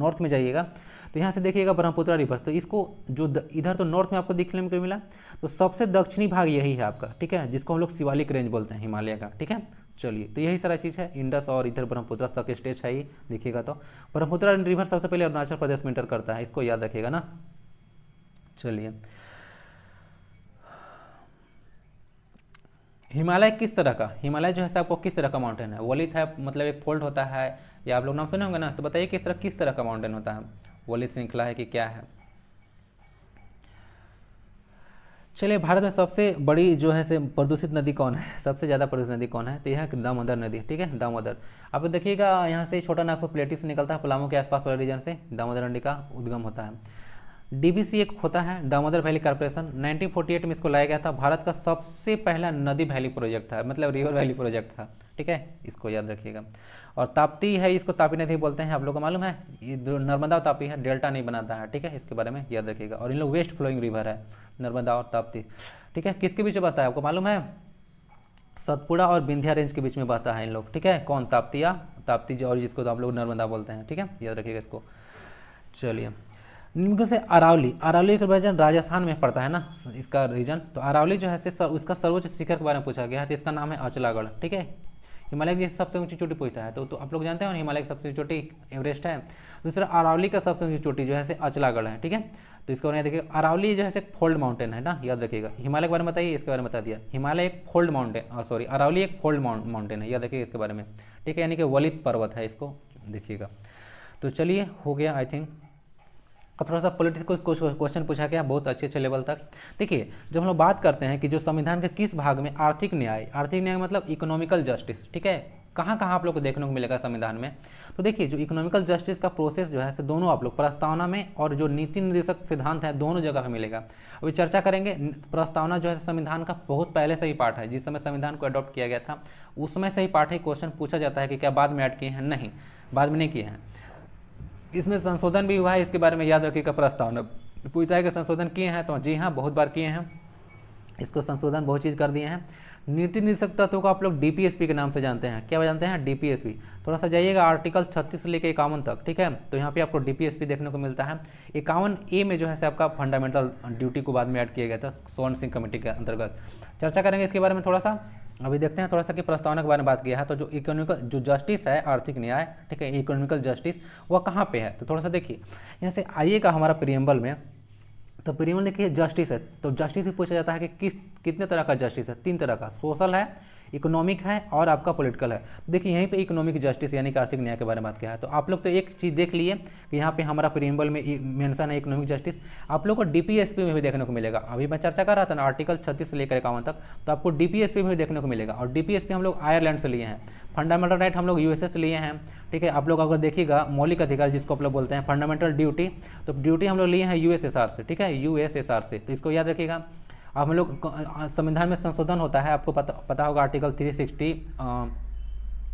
नॉर्थ में जाइएगा तो यहाँ से देखिएगा ब्रह्मपुत्र रिवर्स तो इसको जो द, इधर तो नॉर्थ में आपको देखने में मिला तो सबसे दक्षिणी भाग यही है आपका ठीक है जिसको हम लोग शिवालिक रेंज बोलते हैं हिमालय का ठीक है चलिए तो यही सारा चीज़ है इंडस और इधर ब्रह्मपुत्र तक स्टेज है ही देखिएगा तो ब्रह्मपुत्र रिवर सबसे पहले अरुणाचल प्रदेश में इंटर करता है इसको याद रखिएगा ना चलिए हिमालय किस तरह का हिमालय जो है आपको किस तरह का माउंटेन है वलित है मतलब एक फोल्ड होता है या आप लोग नाम सुने होंगे ना तो बताइए किस तरह किस तरह का माउंटेन होता है वाली श्रृंखला है कि क्या है चलिए भारत में सबसे बड़ी जो है से प्रदूषित नदी कौन है सबसे ज़्यादा प्रदूषित नदी कौन है तो यह दामोदर नदी ठीक है दामोदर आप देखिएगा यहाँ से छोटा नागपुर प्लेटी से निकलता है पुलामू के आसपास वाले रीजन से दामोदर नदी का उद्गम होता है डीबीसी एक होता है दामोदर वैली कॉरपोरेशन 1948 में इसको लाया गया था भारत का सबसे पहला नदी वैली प्रोजेक्ट था मतलब रिवर वैली प्रोजेक्ट था ठीक है इसको याद रखिएगा और ताप्ती है इसको तापी नदी बोलते हैं आप लोग को मालूम है ये नर्मदा और तापी है डेल्टा नहीं बनाता है ठीक है इसके बारे में याद रखिएगा और इन लोग वेस्ट फ्लोइंग रिवर है नर्मदा और ताप्ती ठीक है किसके बीच में बहता है आपको मालूम है सतपुड़ा और बिंधिया रेंज के बीच में बहता है इन लोग ठीक है कौन ताप्तिया ताप्ती जो और जिसको तो आप लोग नर्मदा बोलते हैं ठीक है याद रखिएगा इसको चलिए निम्न से अरावली अरावली का रीजन राजस्थान में पड़ता है ना इसका रीजन तो अरावली जो है से सर, उसका सर्वोच्च शिखर के बारे में पूछा गया है तो इसका नाम है अचलागढ़ ठीक है हिमालय की सबसे ऊंची चोटी पूछता है तो, तो आप लोग जानते हैं हिमालय की सबसे चोटी एवरेस्ट है दूसरा अरावली का सबसे ऊंची चोटी जो है अचलागढ़ है ठीक है तो इसके बारे में देखिए अरावली जो है एक फोल्ड माउंटेन है ना याद रखिएगा हिमालय के बारे में बताइए इसके बारे में बता दिया हिमालय एक फोल्ड माउंटेन सॉरी अरावली एक फोल्ड माउंटेन है याद रखिएगा इसके बारे में ठीक है यानी कि वलित पर्वत है इसको देखिएगा तो चलिए हो गया आई थिंक और थोड़ा सा पॉलिटिक्स को क्वेश्चन पूछा गया बहुत अच्छे अच्छे लेवल तक देखिए जब हम लोग बात करते हैं कि जो संविधान के किस भाग में आर्थिक न्याय आर्थिक न्याय मतलब इकोनॉमिकल जस्टिस ठीक है कहाँ कहाँ आप लोग को देखने को मिलेगा संविधान में तो देखिए जो इकोनॉमिकल जस्टिस का प्रोसेस जो है से दोनों आप लोग प्रस्तावना में और जो नीति निर्देशक सिद्धांत है दोनों जगह पर मिलेगा अभी चर्चा करेंगे प्रस्तावना जो है संविधान का बहुत पहले से ही पार्ट है जिस समय संविधान को अडॉप्ट किया गया था उस समय से ही पार्ट ही क्वेश्चन पूछा जाता है कि क्या बाद में ऐड किए हैं नहीं बाद में नहीं किए हैं इसमें संशोधन भी हुआ है इसके बारे में याद रखिएगा प्रस्तावना पूछता है कि संशोधन किए हैं तो जी हाँ बहुत बार किए हैं इसको संशोधन बहुत चीज़ कर दिए हैं नीति निरीक्षक तत्व को आप लोग डीपीएसपी के नाम से जानते हैं क्या जानते हैं डीपीएसपी थोड़ा सा जाइएगा आर्टिकल 36 से लेकर इक्यावन तक ठीक है तो यहाँ पे आपको डीपीएसपी देखने को मिलता है इक्यावन ए में जो है से आपका फंडामेंटल ड्यूटी को बाद में ऐड किया गया था स्वर्ण सिंह कमेटी के अंतर्गत चर्चा करेंगे इसके बारे में थोड़ा सा अभी देखते हैं थोड़ा सा कि प्रस्तावना के बारे में बात किया है तो जो इकोनॉमिकल जो जस्टिस है आर्थिक न्याय ठीक है इकोनॉमिकल जस्टिस वह कहाँ पे है तो थोड़ा सा देखिए यहाँ से आइएगा हमारा प्रियम्बल में तो प्रियम्बल देखिए जस्टिस है तो जस्टिस भी पूछा जाता है कि किस कितने तरह का जस्टिस है तीन तरह का सोशल है इकोनॉमिक है और आपका पॉलिटिकल है देखिए यहीं पे इकोनॉमिक जस्टिस यानी कि आर्थिक न्याय के बारे में बात किया है तो आप लोग तो एक चीज़ देख लिए कि यहाँ पे हमारा प्रियम्बल में मेंशन है इकोनॉमिक जस्टिस आप लोग को डीपीएसपी में भी देखने को मिलेगा अभी मैं चर्चा कर रहा था ना आर्टिकल छत्तीस से लेकर इक्यावन तक तो आपको डीपीएसपी में भी देखने को मिलेगा और डीपीएसपी हम लोग आयरलैंड से लिए हैं फंडामेंटल राइट हम लोग यूएसए से लिए हैं ठीक है आप लोग अगर देखिएगा मौलिक अधिकार जिसको आप लोग बोलते हैं फंडामेंटल ड्यूटी तो ड्यूटी हम लोग लिए हैं यूएसएसआर से ठीक है यूएसएसआर से तो इसको याद रखिएगा अब हम लोग संविधान में संशोधन होता है आपको पता पता होगा आर्टिकल थ्री सिक्सटी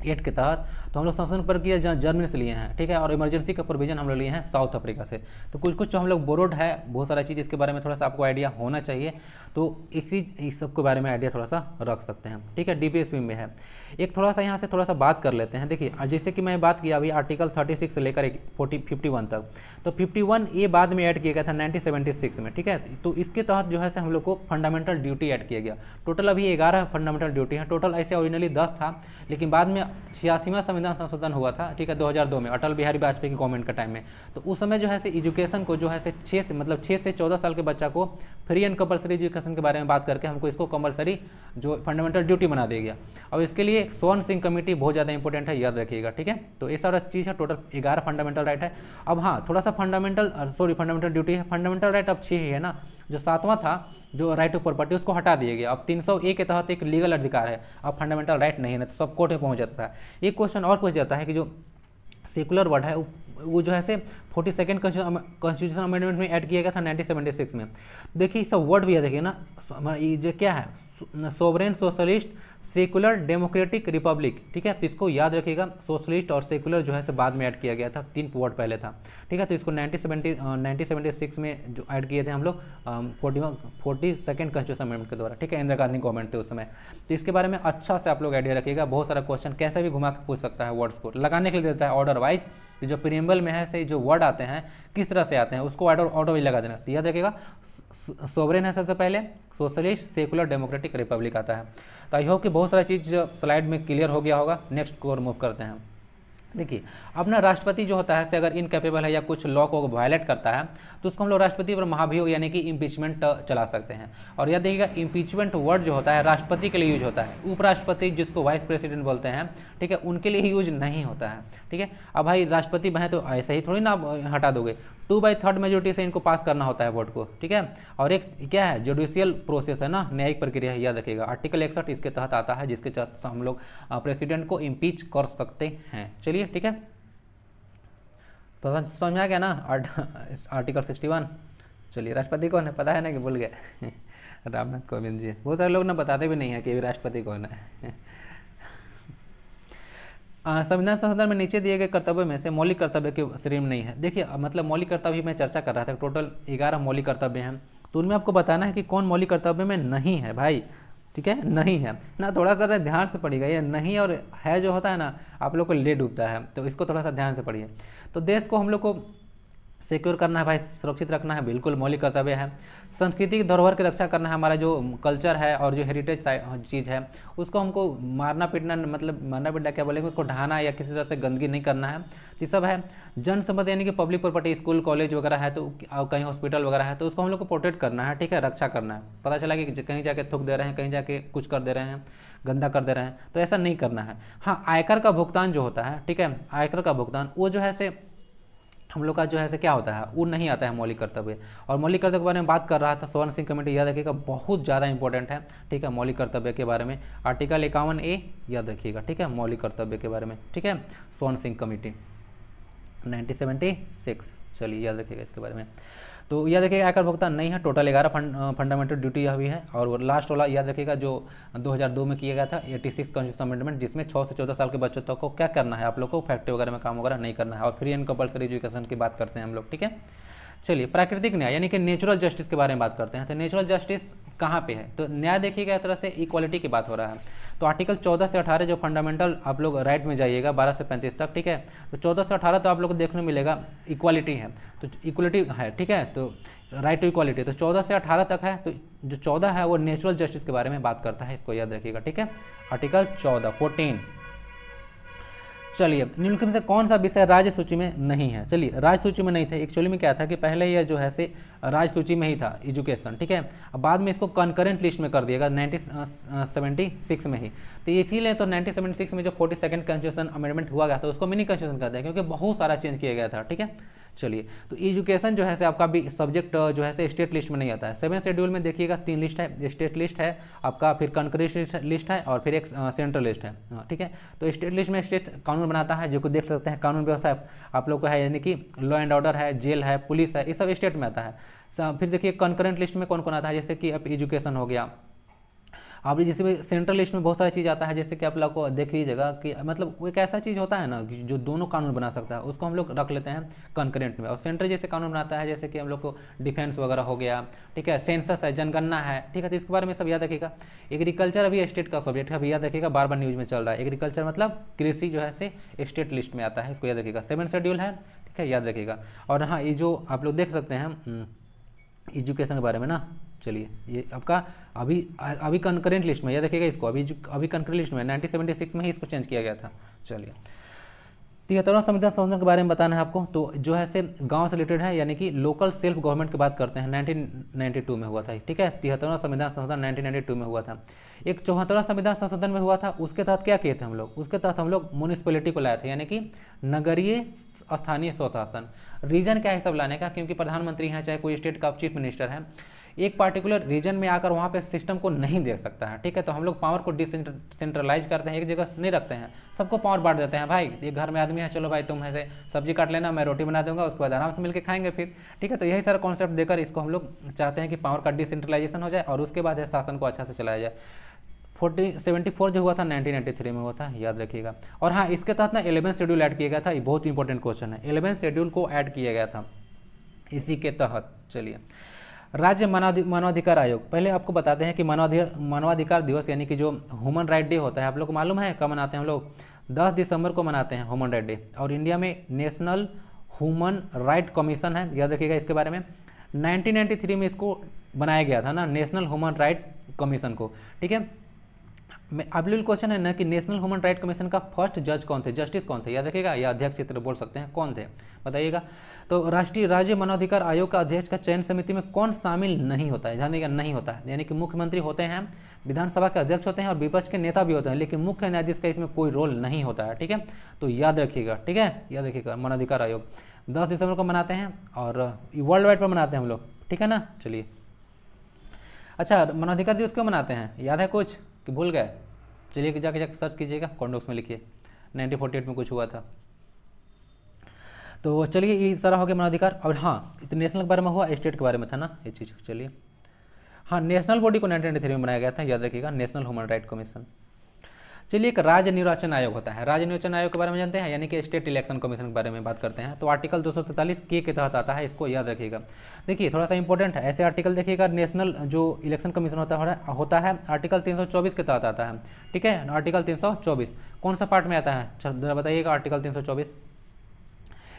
एट के तहत तो हम लोग संसद जहाँ जर्मनी से लिए हैं ठीक है और इमरजेंसी का प्रोविजन हम लोग लिए हैं साउथ अफ्रीका से तो कुछ कुछ जो तो हम लोग बोरोड है बहुत सारा चीज़ इसके बारे में थोड़ा सा आपको आइडिया होना चाहिए तो इसी इस सब के बारे में आइडिया थोड़ा सा रख सकते हैं ठीक है डी में है एक थोड़ा सा यहाँ से थोड़ा सा बात कर लेते हैं देखिए जैसे कि मैं बात किया अभी आर्टिकल थर्टी से लेकर एक फोर्टी फिफ्टी तक तो फिफ्टी ये बाद में ऐड किया गया था नाइनटीन में ठीक है तो इसके तहत जो है से हम लोग को फंडामेंटल ड्यूटी ऐड किया गया टोटल अभी ग्यारह फंडामेंटल ड्यूटी है टोटल ऐसे ओरिजिनली दस था लेकिन बाद में छियासीवा संविधान संशोधन हुआ था ठीक है 2002 में अटल बिहारी वाजपेयी की गवर्नमेंट के टाइम में तो उस समय जो है से एजुकेशन को जो है से छः से मतलब छः से चौदह साल के बच्चा को फ्री एंड कंपलसरी एजुकेशन के बारे में बात करके हमको इसको कंपलसरी जो फंडामेंटल ड्यूटी बना दिया गया अब इसके लिए स्वर्ण सिंह कमेटी बहुत ज़्यादा इंपॉर्टेंट है याद रखिएगा ठीक है तो ये सारा चीज़ है टोटल ग्यारह फंडामेंटल राइट है अब हाँ थोड़ा सा फंडामेंटल सॉरी फंडामेंटल ड्यूटी है फंडामेंटल राइट अब छः ही है ना जो सातवां था जो राइट टू प्रॉपर्टी उसको हटा दिया गया अब सौ ए के तहत एक लीगल अधिकार है अब फंडामेंटल राइट नहीं है तो सब कोर्ट में पहुंच जाता है एक क्वेश्चन और पूछ जाता है कि जो सेकुलर वर्ड है वो जो है से फोर्टी सेकेंड कॉन्स्टिट्यूशन अमेंडमेंट में ऐड किया गया था सिक्स में देखिए सब वर्ड भी है देखिए ना ये जो क्या है sovereign socialist secular democratic republic ठीक है तो इसको याद रखिएगा सोशलिस्ट और सेकुलर जो है से बाद में ऐड किया गया था तीन वर्ड पहले था ठीक है तो इसको 1970 में जो ऐड किए थे हम लोग forty forty second constitution amendment के द्वारा ठीक है इंदिरा गांधी गवर्नमेंट थे उस समय तो इसके बारे में अच्छा से आप लोग आइडिया रखिएगा बहुत सारा क्वेश्चन कैसे भी घुमा के पूछ सकता है वर्ड्स को लगाने के लिए देता है ऑर्डर वाइज जो प्रियम्बल में है से जो वर्ड आते हैं किस तरह से आते हैं उसको ऑर्डर ऑर्डर भी लगा देना तो याद रखेगा सोवरेन है सबसे पहले सोशलिस्ट सेकुलर डेमोक्रेटिक रिपब्लिक आता है तो आई होप कि बहुत सारा चीज़ स्लाइड में क्लियर हो गया होगा नेक्स्ट को मूव करते हैं देखिए अपना राष्ट्रपति जो होता है से अगर इनकेपेबल है या कुछ लॉ को वायलेट करता है तो उसको हम लोग राष्ट्रपति पर महाभियोग यानी कि इम्पीचमेंट चला सकते हैं और यह देखिएगा इम्पीचमेंट वर्ड जो होता है राष्ट्रपति के लिए यूज होता है उपराष्ट्रपति जिसको वाइस प्रेसिडेंट बोलते हैं ठीक है उनके लिए यूज नहीं होता है ठीक है अब भाई राष्ट्रपति बने तो ऐसे ही थोड़ी ना हटा दोगे टू बाई थर्ड मेजोरिटी से इनको पास करना होता है वोट को ठीक है और एक क्या है जुडिशियल प्रोसेस है ना न्यायिक प्रक्रिया है याद रखिएगा आर्टिकल इकसठ इसके तहत आता है जिसके तहत हम लोग प्रेसिडेंट को इम्पीच कर सकते हैं चलिए ठीक है तो समझ आ गया ना आर्टिकल सिक्सटी वन चलिए राष्ट्रपति कौन है पता है ना कि भूल गए रामनाथ कोविंद जी बहुत सारे लोग ना बताते भी नहीं है कि राष्ट्रपति कौन है संविधान संशोधन में नीचे दिए गए कर्तव्य में से मौलिक कर्तव्य के श्रेणी में नहीं है देखिए मतलब मौलिक कर्तव्य मैं चर्चा कर रहा था टोटल ग्यारह मौलिक कर्तव्य हैं तो उनमें आपको बताना है कि कौन मौलिक कर्तव्य में नहीं है भाई ठीक है नहीं है ना थोड़ा सा ध्यान से पढ़िएगा ये नहीं और है जो होता है ना आप लोग को ले डूबता है तो इसको थोड़ा सा ध्यान से पढ़िए तो देश को हम लोग को सिक्योर करना है भाई सुरक्षित रखना है बिल्कुल मौलिक कर्तव्य है संस्कृति की धरोहर की रक्षा करना है हमारा जो कल्चर है और जो हेरिटेज चीज़ है उसको हमको मारना पीटना मतलब मारना पीटना क्या बोलेंगे उसको ढहाना या किसी तरह से गंदगी नहीं करना है ये सब है जनसंपत्ति यानी कि पब्लिक प्रॉपर्टी स्कूल कॉलेज वगैरह है तो कहीं हॉस्पिटल वगैरह है तो उसको हम लोग को प्रोटेक्ट करना है ठीक है रक्षा करना है पता चला कि कहीं जाके थूक दे रहे हैं कहीं जाके कुछ कर दे रहे हैं गंदा कर दे रहे हैं तो ऐसा नहीं करना है हाँ आयकर का भुगतान जो होता है ठीक है आयकर का भुगतान वो जो है से हम लोग का जो है से क्या होता है वो नहीं आता है मौलिक कर्तव्य और मौलिक कर्तव्य के बारे में बात कर रहा था स्वर्ण सिंह कमेटी याद रखिएगा बहुत ज़्यादा इंपॉर्टेंट है ठीक है मौलिक कर्तव्य के बारे में आर्टिकल इक्यावन ए याद रखिएगा ठीक है मौलिक कर्तव्य के बारे में ठीक है स्वर्ण सिंह कमेटी नाइनटीन चलिए याद रखिएगा इसके बारे में तो याद रखिएगा आयकर भुगतान नहीं है टोटल ग्यारह फंड, फंडामेंटल ड्यूटी यह भी है और लास्ट वाला याद रखिएगा जो 2002 में किया गया था 86 सिक्स कॉन्स्टिट्यूशन अमेंडमेंट जिसमें छः से चौदह साल के बच्चों तक को क्या करना है आप लोग को फैक्ट्री वगैरह में काम वगैरह नहीं करना है और फ्री एंड कंपल्सरी एजुकेशन की बात करते हैं हम लोग ठीक है चलिए प्राकृतिक न्याय यानी कि नेचुरल जस्टिस के बारे में बात करते हैं तो नेचुरल जस्टिस कहाँ पे है तो न्याय देखिएगा एक तरह से इक्वालिटी की बात हो रहा है तो आर्टिकल 14 से 18 जो फंडामेंटल आप लोग राइट में जाइएगा 12 से 35 तक ठीक है तो 14 से 18 तो आप लोग को देखने मिलेगा इक्वालिटी है तो इक्वलिटी है ठीक है तो राइट टू इक्वालिटी तो चौदह से अठारह तक है तो जो चौदह है वो नेचुरल जस्टिस के बारे में बात करता है इसको याद रखिएगा ठीक है आर्टिकल चौदह फोर्टीन चलिए निम्नलिखित में से कौन सा विषय राज्य सूची में नहीं है चलिए राज्य सूची में नहीं था एक्चुअली में क्या था कि पहले यह जो है से राज्य सूची में ही था एजुकेशन ठीक है बाद में इसको कंकरेंट लिस्ट में कर दिएगा नाइनटीन में ही तो इसीलिए तो नाइनटीन में जो फोर्टी सेकेंड कॉन्स्टिट्यूशन अमेंडमेंट हुआ गया था उसको मिनी कॉन्स्टिट्यूशन कर दिया क्योंकि बहुत सारा चेंज किया गया था ठीक है चलिए तो एजुकेशन जो है से आपका भी सब्जेक्ट जो है से स्टेट लिस्ट में नहीं आता है सेवन शेड्यूल में देखिएगा तीन लिस्ट है स्टेट लिस्ट है आपका फिर कंट्री लिस्ट है और फिर एक सेंट्रल लिस्ट है हाँ, ठीक है तो स्टेट लिस्ट में स्टेट कानून बनाता है जो कि देख सकते हैं कानून व्यवस्था आप लोग को है यानी कि लॉ एंड ऑर्डर है जेल है पुलिस है ये सब स्टेट में आता है फिर देखिए कंकरेंट लिस्ट में कौन कौन आता है जैसे कि आप एजुकेशन हो गया आप जैसे सेंट्रल लिस्ट में बहुत सारी चीज़ आता है जैसे कि आप लोग को देख लीजिएगा कि मतलब वो एक ऐसा चीज़ होता है ना जो दोनों कानून बना सकता है उसको हम लोग रख लेते हैं कंकरेंट में और सेंट्रल जैसे कानून बनाता है जैसे कि हम लोग को डिफेंस वगैरह हो गया ठीक है सेंसस है जनगणना है ठीक है तो इसके बारे में सब याद रखिएगा एग्रीकल्चर अभी स्टेट का सब्जेक्ट है अभी याद रखिएगा बार बार न्यूज़ में चल रहा है एग्रीकल्चर मतलब कृषि जो है से स्टेट लिस्ट में आता है इसको याद रखिएगा सेवन शेड्यूल है ठीक है याद रखिएगा और हाँ ये जो आप लोग देख सकते हैं एजुकेशन हम्म, के बारे में ना चलिए ये आपका अभी अभी कंकरेंट लिस्ट में यह देखिएगा इसको अभी अभी कंकरेंट लिस्ट में 1976 में ही इसको चेंज किया गया था चलिए तिहत्तरवा संविधान संशोधन के बारे में बताना है आपको तो जो है से गांव से रिलेटेड है यानी कि लोकल सेल्फ गवर्नमेंट की बात करते हैं 1992 में हुआ था ठीक है तिहत्तरवा संविधान संशोधन 1992 में हुआ था एक चौहत्तरवा संविधान संशोधन में हुआ था उसके तहत क्या किए थे हम लोग उसके तहत हम लोग म्यूनिसपैलिटी को लाए थे यानी कि नगरीय स्थानीय स्वशासन रीजन क्या है सब लाने का क्योंकि प्रधानमंत्री हैं चाहे कोई स्टेट का चीफ मिनिस्टर है एक पार्टिकुलर रीजन में आकर वहाँ पर सिस्टम को नहीं देख सकता है ठीक है तो हम लोग पावर को डिसेंट्रलाइज करते हैं एक जगह नहीं रखते हैं सबको पावर बांट देते हैं भाई ये घर में आदमी है चलो भाई तुम ऐसे सब्जी काट लेना मैं रोटी बना दूंगा उसके बाद आराम से मिलकर खाएंगे फिर ठीक है तो यही सारा कॉन्सेप्ट देकर इसको हम लोग चाहते हैं कि पावर का डिसेंट्रलाइजेशन हो जाए और उसके बाद शासन को अच्छा से चलाया जाए फोर्टी सेवेंटी फोर जो हुआ था नाइनटीन नाइन्टी थ्री में हुआ था याद रखिएगा और हाँ इसके तहत ना एलेवन शेड्यूल ऐड किया गया था ये बहुत इंपॉर्टेंट क्वेश्चन है एलेवन शेड्यूल को ऐड किया गया था इसी के तहत चलिए राज्य मानवाधिकार आयोग पहले आपको बताते हैं कि मानवाधिकार मानवाधिकार दिवस यानी कि जो ह्यूमन राइट डे होता है आप लोग को मालूम है कब मनाते हैं हम लोग दस दिसंबर को मनाते हैं ह्यूमन राइट डे और इंडिया में नेशनल ह्यूमन राइट कमीशन है याद रखिएगा इसके बारे में 1993 में इसको बनाया गया था ना नेशनल ह्यूमन राइट कमीशन को ठीक है अब क्वेश्चन है ना कि नेशनल ह्यूमन राइट कमीशन का फर्स्ट जज कौन थे जस्टिस कौन थे याद रखेगा या अध्यक्ष चित्र बोल सकते हैं कौन थे बताइएगा तो राष्ट्रीय राज्य मानवाधिकार आयोग का अध्यक्ष का चयन समिति में कौन शामिल नहीं होता है ध्यान देगा नहीं होता है यानी कि मुख्यमंत्री होते हैं विधानसभा के अध्यक्ष होते हैं और विपक्ष के नेता भी होते हैं लेकिन मुख्य न्यायाधीश का इसमें कोई रोल नहीं होता है ठीक है तो याद रखिएगा ठीक है याद रखिएगा मानवाधिकार आयोग दस दिसंबर को मनाते हैं और वर्ल्ड वाइड पर मनाते हैं हम लोग ठीक है ना चलिए अच्छा मानवाधिकार दिवस क्यों मनाते हैं याद है कुछ कि भूल गए चलिए जाके जाके सर्च कीजिएगा कॉन्डोक्स में लिखिए 1948 में कुछ हुआ था तो चलिए ये सारा हो गया मानवाधिकार और हाँ नेशनल के बारे में हुआ स्टेट के बारे में था ना ये चीज़ चलिए हाँ नेशनल बॉडी को नाइनटीन में बनाया गया था याद रखिएगा नेशनल ह्यूमन राइट कमीशन चलिए एक राज्य निर्वाचन आयोग होता है राज्य निर्वाचन आयोग के बारे में जानते हैं यानी कि स्टेट इलेक्शन कमीशन के बारे में बात करते हैं तो आर्टिकल दो के के तहत आता है इसको याद रखिएगा देखिए थोड़ा सा इंपॉर्टेंट है ऐसे आर्टिकल देखिएगा नेशनल जो इलेक्शन कमीशन होता है होता है आर्टिकल तीन के तहत आता है ठीक है आर्टिकल तीन कौन सा पार्ट में आता है बताइएगा आर्टिकल तीन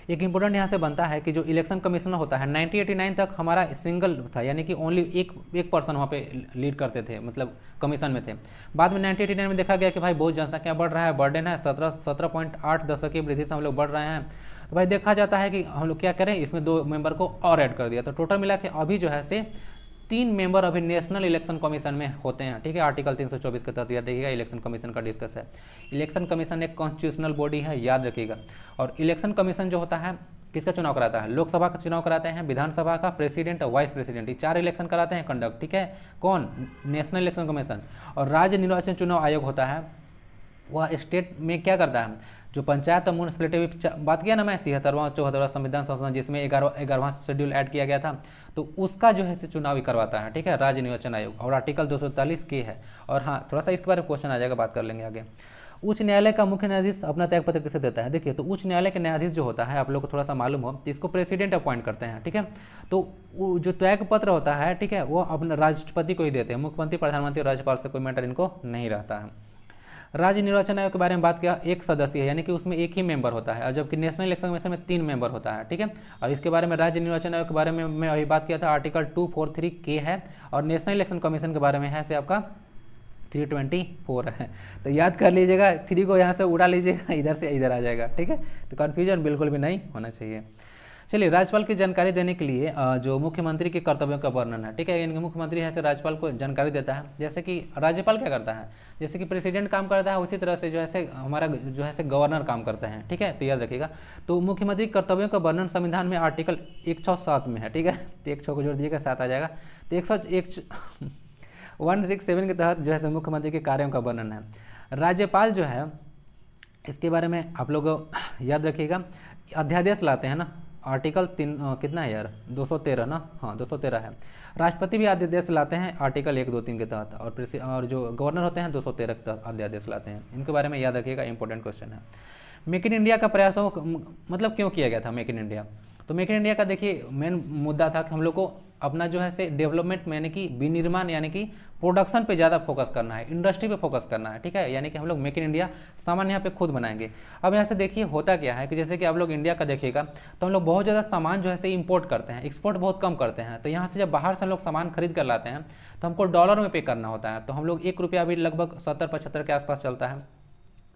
एक इंपॉर्टेंट यहाँ से बनता है कि जो इलेक्शन कमिश्नर होता है 1989 तक हमारा सिंगल था यानी कि ओनली एक एक पर्सन वहाँ पे लीड करते थे मतलब कमीशन में थे बाद में 1989 में देखा गया कि भाई बहुत जनसंख्या बढ़ रहा है बर्डन है सत्रह सत्रह पॉइंट आठ दशक की वृद्धि से हम लोग बढ़ रहे हैं तो भाई देखा जाता है कि हम लोग क्या करें इसमें दो मेंबर को और ऐड कर दिया तो टोटल मिला के अभी जो है से तीन मेंबर अभी नेशनल इलेक्शन कमीशन में होते हैं ठीक है आर्टिकल 324 के तहत याद रखिएगा इलेक्शन कमीशन का डिस्कस है इलेक्शन कमीशन एक कॉन्स्टिट्यूशनल बॉडी है याद रखिएगा और इलेक्शन कमीशन जो होता है किसका चुनाव कराता है लोकसभा का चुनाव कराते हैं विधानसभा का प्रेसिडेंट और वाइस प्रेसिडेंट ये चार इलेक्शन कराते हैं कंडक्ट ठीक है कौन नेशनल इलेक्शन कमीशन और राज्य निर्वाचन चुनाव आयोग होता है वह स्टेट में क्या करता है जो पंचायत और म्यूनसिपलिटी भी बात किया ना मैं तिहत्तरवां चौहत्तरवां संविधान संशोधन जिसमें ग्यारह ग्यारहवां शेड्यूल ऐड किया गया था तो उसका जो है चुनाव करवाता है ठीक है राज्य निर्वाचन आयोग और आर्टिकल दो की है और हाँ थोड़ा सा इसके बारे में क्वेश्चन आ जाएगा बात कर लेंगे आगे उच्च न्यायालय का मुख्य न्यायाधीश अपना त्यागपत्र किसे देता है देखिए तो उच्च न्यायालय के न्यायाधीश जो होता है आप लोग को थोड़ा सा मालूम हो तो इसको प्रेसिडेंट अपॉइंट करते हैं ठीक है तो जो त्यागपत्र होता है ठीक है वो अपने राष्ट्रपति को ही देते हैं मुख्यमंत्री प्रधानमंत्री राज्यपाल से कोई मैटर इनको नहीं रहता है राज्य निर्वाचन आयोग के बारे में बात किया एक सदस्य है यानी कि उसमें एक ही मेंबर होता है और जबकि नेशनल इलेक्शन कमीशन में तीन मेंबर होता है ठीक है और इसके बारे में राज्य निर्वाचन आयोग के बारे में मैं अभी बात किया था आर्टिकल टू फोर थ्री के है और नेशनल इलेक्शन कमीशन के बारे में है से आपका थ्री ट्वेंटी फोर है तो याद कर लीजिएगा थ्री को यहाँ से उड़ा लीजिएगा इधर से इधर आ जाएगा ठीक है तो कन्फ्यूजन बिल्कुल भी नहीं होना चाहिए चलिए राज्यपाल की जानकारी देने के लिए जो मुख्यमंत्री के कर्तव्यों का वर्णन है ठीक है यानी मुख्यमंत्री ऐसे राज्यपाल को जानकारी देता है जैसे कि राज्यपाल क्या करता है जैसे कि प्रेसिडेंट काम करता है उसी तरह से जो है हमारा जो है गवर्नर काम करते हैं ठीक है तो याद रखिएगा तो मुख्यमंत्री कर्तव्यों का वर्णन संविधान में आर्टिकल एक में है ठीक है तो एक को जोड़ दिएगा साथ आ जाएगा तो एक सौ एक वन सिक्स सेवन के तहत जो है मुख्यमंत्री के कार्यों का वर्णन है राज्यपाल जो है इसके बारे में आप लोग याद रखिएगा अध्यादेश लाते हैं ना आर्टिकल तीन आ, कितना है यार 213 ना हाँ 213 है राष्ट्रपति भी अध्यादेश लाते हैं आर्टिकल एक दो तीन के तहत और और जो गवर्नर होते हैं 213 के तहत अध्यादेश लाते हैं इनके बारे में याद रखिएगा इंपॉर्टेंट क्वेश्चन है मेक इन इंडिया का प्रयास मतलब क्यों किया गया था मेक इन इंडिया तो मेक इन इंडिया का देखिए मेन मुद्दा था कि हम लोग को अपना जो है से डेवलपमेंट यानी कि विनिर्माण यानी कि प्रोडक्शन पे ज़्यादा फोकस करना है इंडस्ट्री पे फोकस करना है ठीक है यानी कि हम लोग मेक इन इंडिया सामान यहाँ पे खुद बनाएंगे अब यहाँ से देखिए होता क्या है कि जैसे कि आप लोग इंडिया का देखिएगा तो हम लोग बहुत ज़्यादा सामान जो है से इम्पोर्ट करते हैं एक्सपोर्ट बहुत कम करते हैं तो यहाँ से जब बाहर से हम लोग सामान खरीद कर लाते हैं तो हमको डॉलर में पे करना होता है तो हम लोग एक रुपया अभी लगभग सत्तर पचहत्तर के आसपास चलता है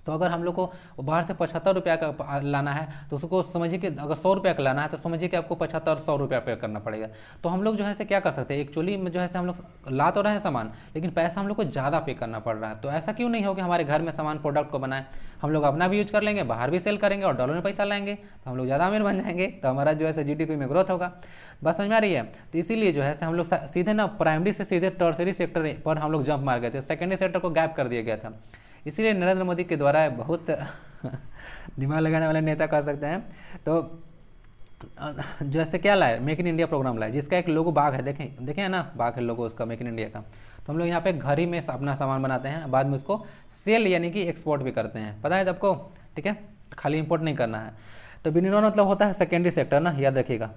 तो अगर हम लोग को बाहर से पचहत्तर रुपया का लाना है तो उसको समझिए कि अगर सौ रुपया का लाना है तो समझिए कि आपको पचहत्तर सौ रुपया पे करना पड़ेगा तो हम लोग जो है से क्या कर सकते हैं एक्चुअली में जो है से हम लोग ला तो रहे हैं सामान लेकिन पैसा हम लोग को ज़्यादा पे करना पड़ रहा है तो ऐसा क्यों नहीं हो कि हमारे घर में सामान प्रोडक्ट को बनाए हम लोग अपना भी यूज कर लेंगे बाहर भी सेल करेंगे और डॉलर में पैसा लाएंगे तो हम लोग ज़्यादा अमीर बन जाएंगे तो हमारा जो है से जी में ग्रोथ होगा बस समझ में आ रही है तो इसीलिए जो है से हम लोग सीधे ना प्राइमरी से सीधे टर्सरी सेक्टर पर हम लोग जंप मार गए थे सेकेंडरी सेक्टर को गैप कर दिया गया था इसीलिए नरेंद्र मोदी के द्वारा बहुत दिमाग लगाने वाले नेता कह सकते हैं तो जैसे क्या लाए मेक इन इंडिया प्रोग्राम लाए जिसका एक लोगो बाघ है देखें देखें ना बाघ है लोगो उसका मेक इन इंडिया का तो हम लोग यहाँ पे घर ही में अपना सामान बनाते हैं बाद में उसको सेल यानी कि एक्सपोर्ट भी करते हैं पता है आपको ठीक है खाली इम्पोर्ट नहीं करना है तो विनिर्माण मतलब होता है सेकेंडरी सेक्टर ना याद रखिएगा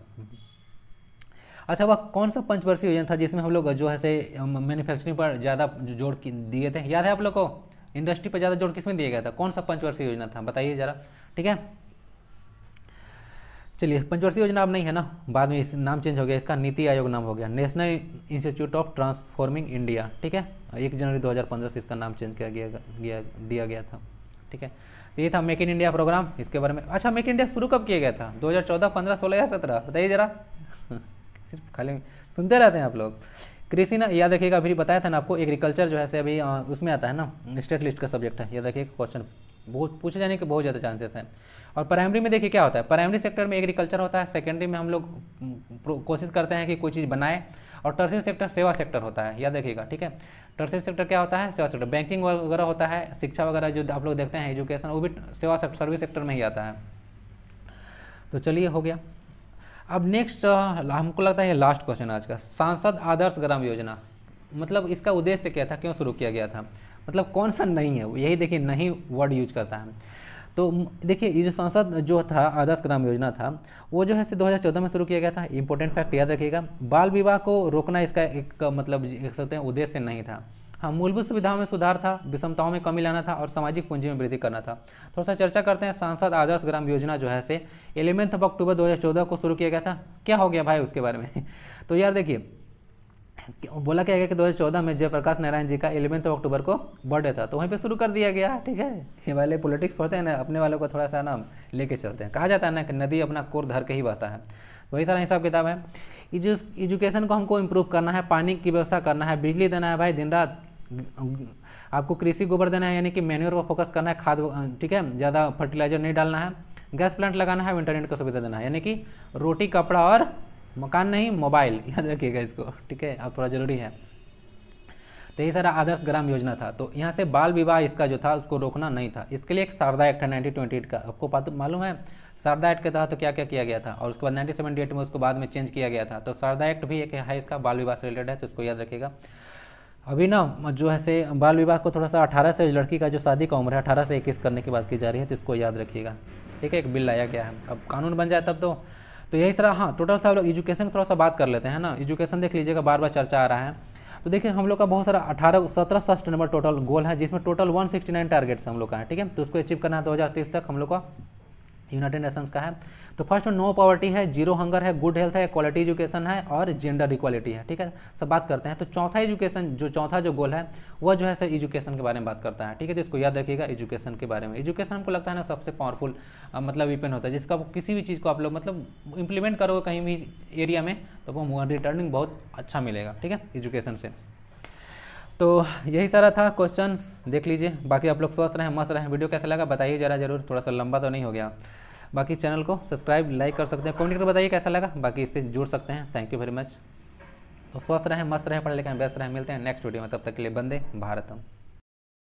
अच्छा वह कौन सा पंचवर्षीय योजना था जिसमें हम लोग जो है से मैन्युफैक्चरिंग पर ज़्यादा जोड़ दिए थे याद है आप लोग को इंडस्ट्री पर ज़्यादा जोर किसमें दिया गया था कौन सा पंचवर्षीय योजना था बताइए ज़रा ठीक है चलिए पंचवर्षीय योजना अब नहीं है ना बाद में इस नाम चेंज हो गया इसका नीति आयोग नाम हो गया national institute of transforming India ठीक है एक जनवरी 2015 से इसका नाम चेंज किया गया, गया दिया गया था ठीक है तो ये था मेक इन इंडिया प्रोग्राम इसके बारे में अच्छा मेक इन इंडिया शुरू कब किया गया था 2014 15 16 या 17 बताइए ज़रा सिर्फ खाली सुनते रहते हैं आप लोग कृषि ना याद रखिएगा अभी बताया था ना आपको एग्रीकल्चर जो है से अभी उसमें आता है ना स्टेट लिस्ट का सब्जेक्ट है याद रखिएगा क्वेश्चन बहुत पूछे जाने के बहुत ज़्यादा चांसेस हैं और प्राइमरी में देखिए क्या होता है प्राइमरी सेक्टर में एग्रीकल्चर होता है सेकेंडरी में हम लोग कोशिश करते हैं कि कोई चीज़ बनाए और टर्सरी सेक्टर सेवा सेक्टर होता है याद रखिएगा ठीक है टर्सरी सेक्टर क्या होता है सेवा सेक्टर बैंकिंग वगैरह होता है शिक्षा वगैरह जो आप लोग देखते हैं एजुकेशन वो भी सेवा सर्विस सेक्टर में ही आता है तो चलिए हो गया अब नेक्स्ट हमको लगता है लास्ट क्वेश्चन आज का सांसद आदर्श ग्राम योजना मतलब इसका उद्देश्य क्या था क्यों शुरू किया गया था मतलब कौन सा नहीं है यही देखिए नहीं वर्ड यूज करता है तो देखिए ये जो सांसद जो था आदर्श ग्राम योजना था वो जो है से 2014 में शुरू किया गया था इंपॉर्टेंट फैक्ट याद रखिएगा बाल विवाह को रोकना इसका एक मतलब कह सकते हैं उद्देश्य नहीं था हाँ मूलभूत सुविधाओं में सुधार था विषमताओं में कमी लाना था और सामाजिक पूंजी में वृद्धि करना था थोड़ा सा चर्चा करते हैं सांसद आदर्श ग्राम योजना जो है से एलेवेंथ ऑफ अक्टूबर 2014 को शुरू किया गया था क्या हो गया भाई उसके बारे में तो यार देखिए बोला क्या गया कि 2014 में जयप्रकाश नारायण जी का इलेवेंथ अक्टूबर को बर्थडे था तो वहीं पर शुरू कर दिया गया ठीक है ये वाले पॉलिटिक्स पढ़ते हैं ना अपने वालों को थोड़ा सा ना लेके चलते हैं कहा जाता है ना कि नदी अपना कोर धर के ही बहता है तो वही सारा हिसाब किताब है एजुकेशन को हमको इम्प्रूव करना है पानी की व्यवस्था करना है बिजली देना है भाई दिन रात आपको कृषि गोबर देना है यानी कि मैन्यूर पर फोकस करना है खाद ठीक है ज़्यादा फर्टिलाइजर नहीं डालना है गैस प्लांट लगाना है इंटरनेट का सुविधा देना है यानी कि रोटी कपड़ा और मकान नहीं मोबाइल याद रखिएगा इसको ठीक है अब थोड़ा ज़रूरी है तो यही सारा आदर्श ग्राम योजना था तो यहाँ से बाल विवाह इसका जो था उसको रोकना नहीं था इसके लिए एक शारदा एक्ट है नाइनटीन ट्वेंटी एट का आपको मालूम है शारदा एक्ट के तहत तो क्या क्या किया गया था और उसके बाद नाइनटीन सेवेंटी एट में उसको बाद में चेंज किया गया था तो शारदा एक्ट भी एक है इसका बाल विवाह से रिलेटेड है तो उसको याद रखेगा अभी ना जो है से बाल विवाह को थोड़ा सा अठारह से लड़की का जो शादी का उम्र है अठारह से इक्कीस करने की बात की जा रही है तो इसको याद रखिएगा ठीक है एक बिल लाया गया है अब कानून बन जाए तब तो तो यही सारा हाँ टोटल साहब लोग एजुकेशन थोड़ा सा बात कर लेते हैं ना एजुकेशन देख लीजिएगा बार बार चर्चा आ रहा है तो देखिए हम लोग का बहुत सारा अठारह सत्रह सस्ट नंबर टोटल गोल है जिसमें टोटल नाइन टारगेट्स हम लोग का है ठीक है तो उसको अचीव करना है 2030 तक हम लोग का यूनाइटेड नेशंस का है तो फर्स्ट नो पॉवर्टी है जीरो हंगर है गुड हेल्थ है क्वालिटी एजुकेशन है और जेंडर इक्वालिटी है ठीक है सब बात करते हैं तो चौथा एजुकेशन जो चौथा जो गोल है वह जो है सर एजुकेशन के बारे में बात करता है ठीक है तो इसको याद रखिएगा एजुकेशन के बारे में एजुकेशन हमको लगता है ना सबसे पावरफुल मतलब वीपन होता है जिसका किसी भी चीज़ को आप लोग मतलब इंप्लीमेंट करोगे कहीं भी एरिया में तो वो रिटर्निंग बहुत अच्छा मिलेगा ठीक है एजुकेशन से तो यही सारा था क्वेश्चन देख लीजिए बाकी आप लोग स्वस्थ रहें मस्त रहें वीडियो कैसा लगा बताइए जरा जरूर थोड़ा सा लंबा तो नहीं हो गया बाकी चैनल को सब्सक्राइब लाइक कर सकते हैं कमेंट करके बताइए कैसा लगा बाकी इससे जुड़ सकते हैं थैंक यू वेरी मच तो स्वस्थ रहें मस्त रहें पढ़े लिखें बेस्ट रहें मिलते हैं नेक्स्ट वीडियो में तब तक के लिए बंदे भारतम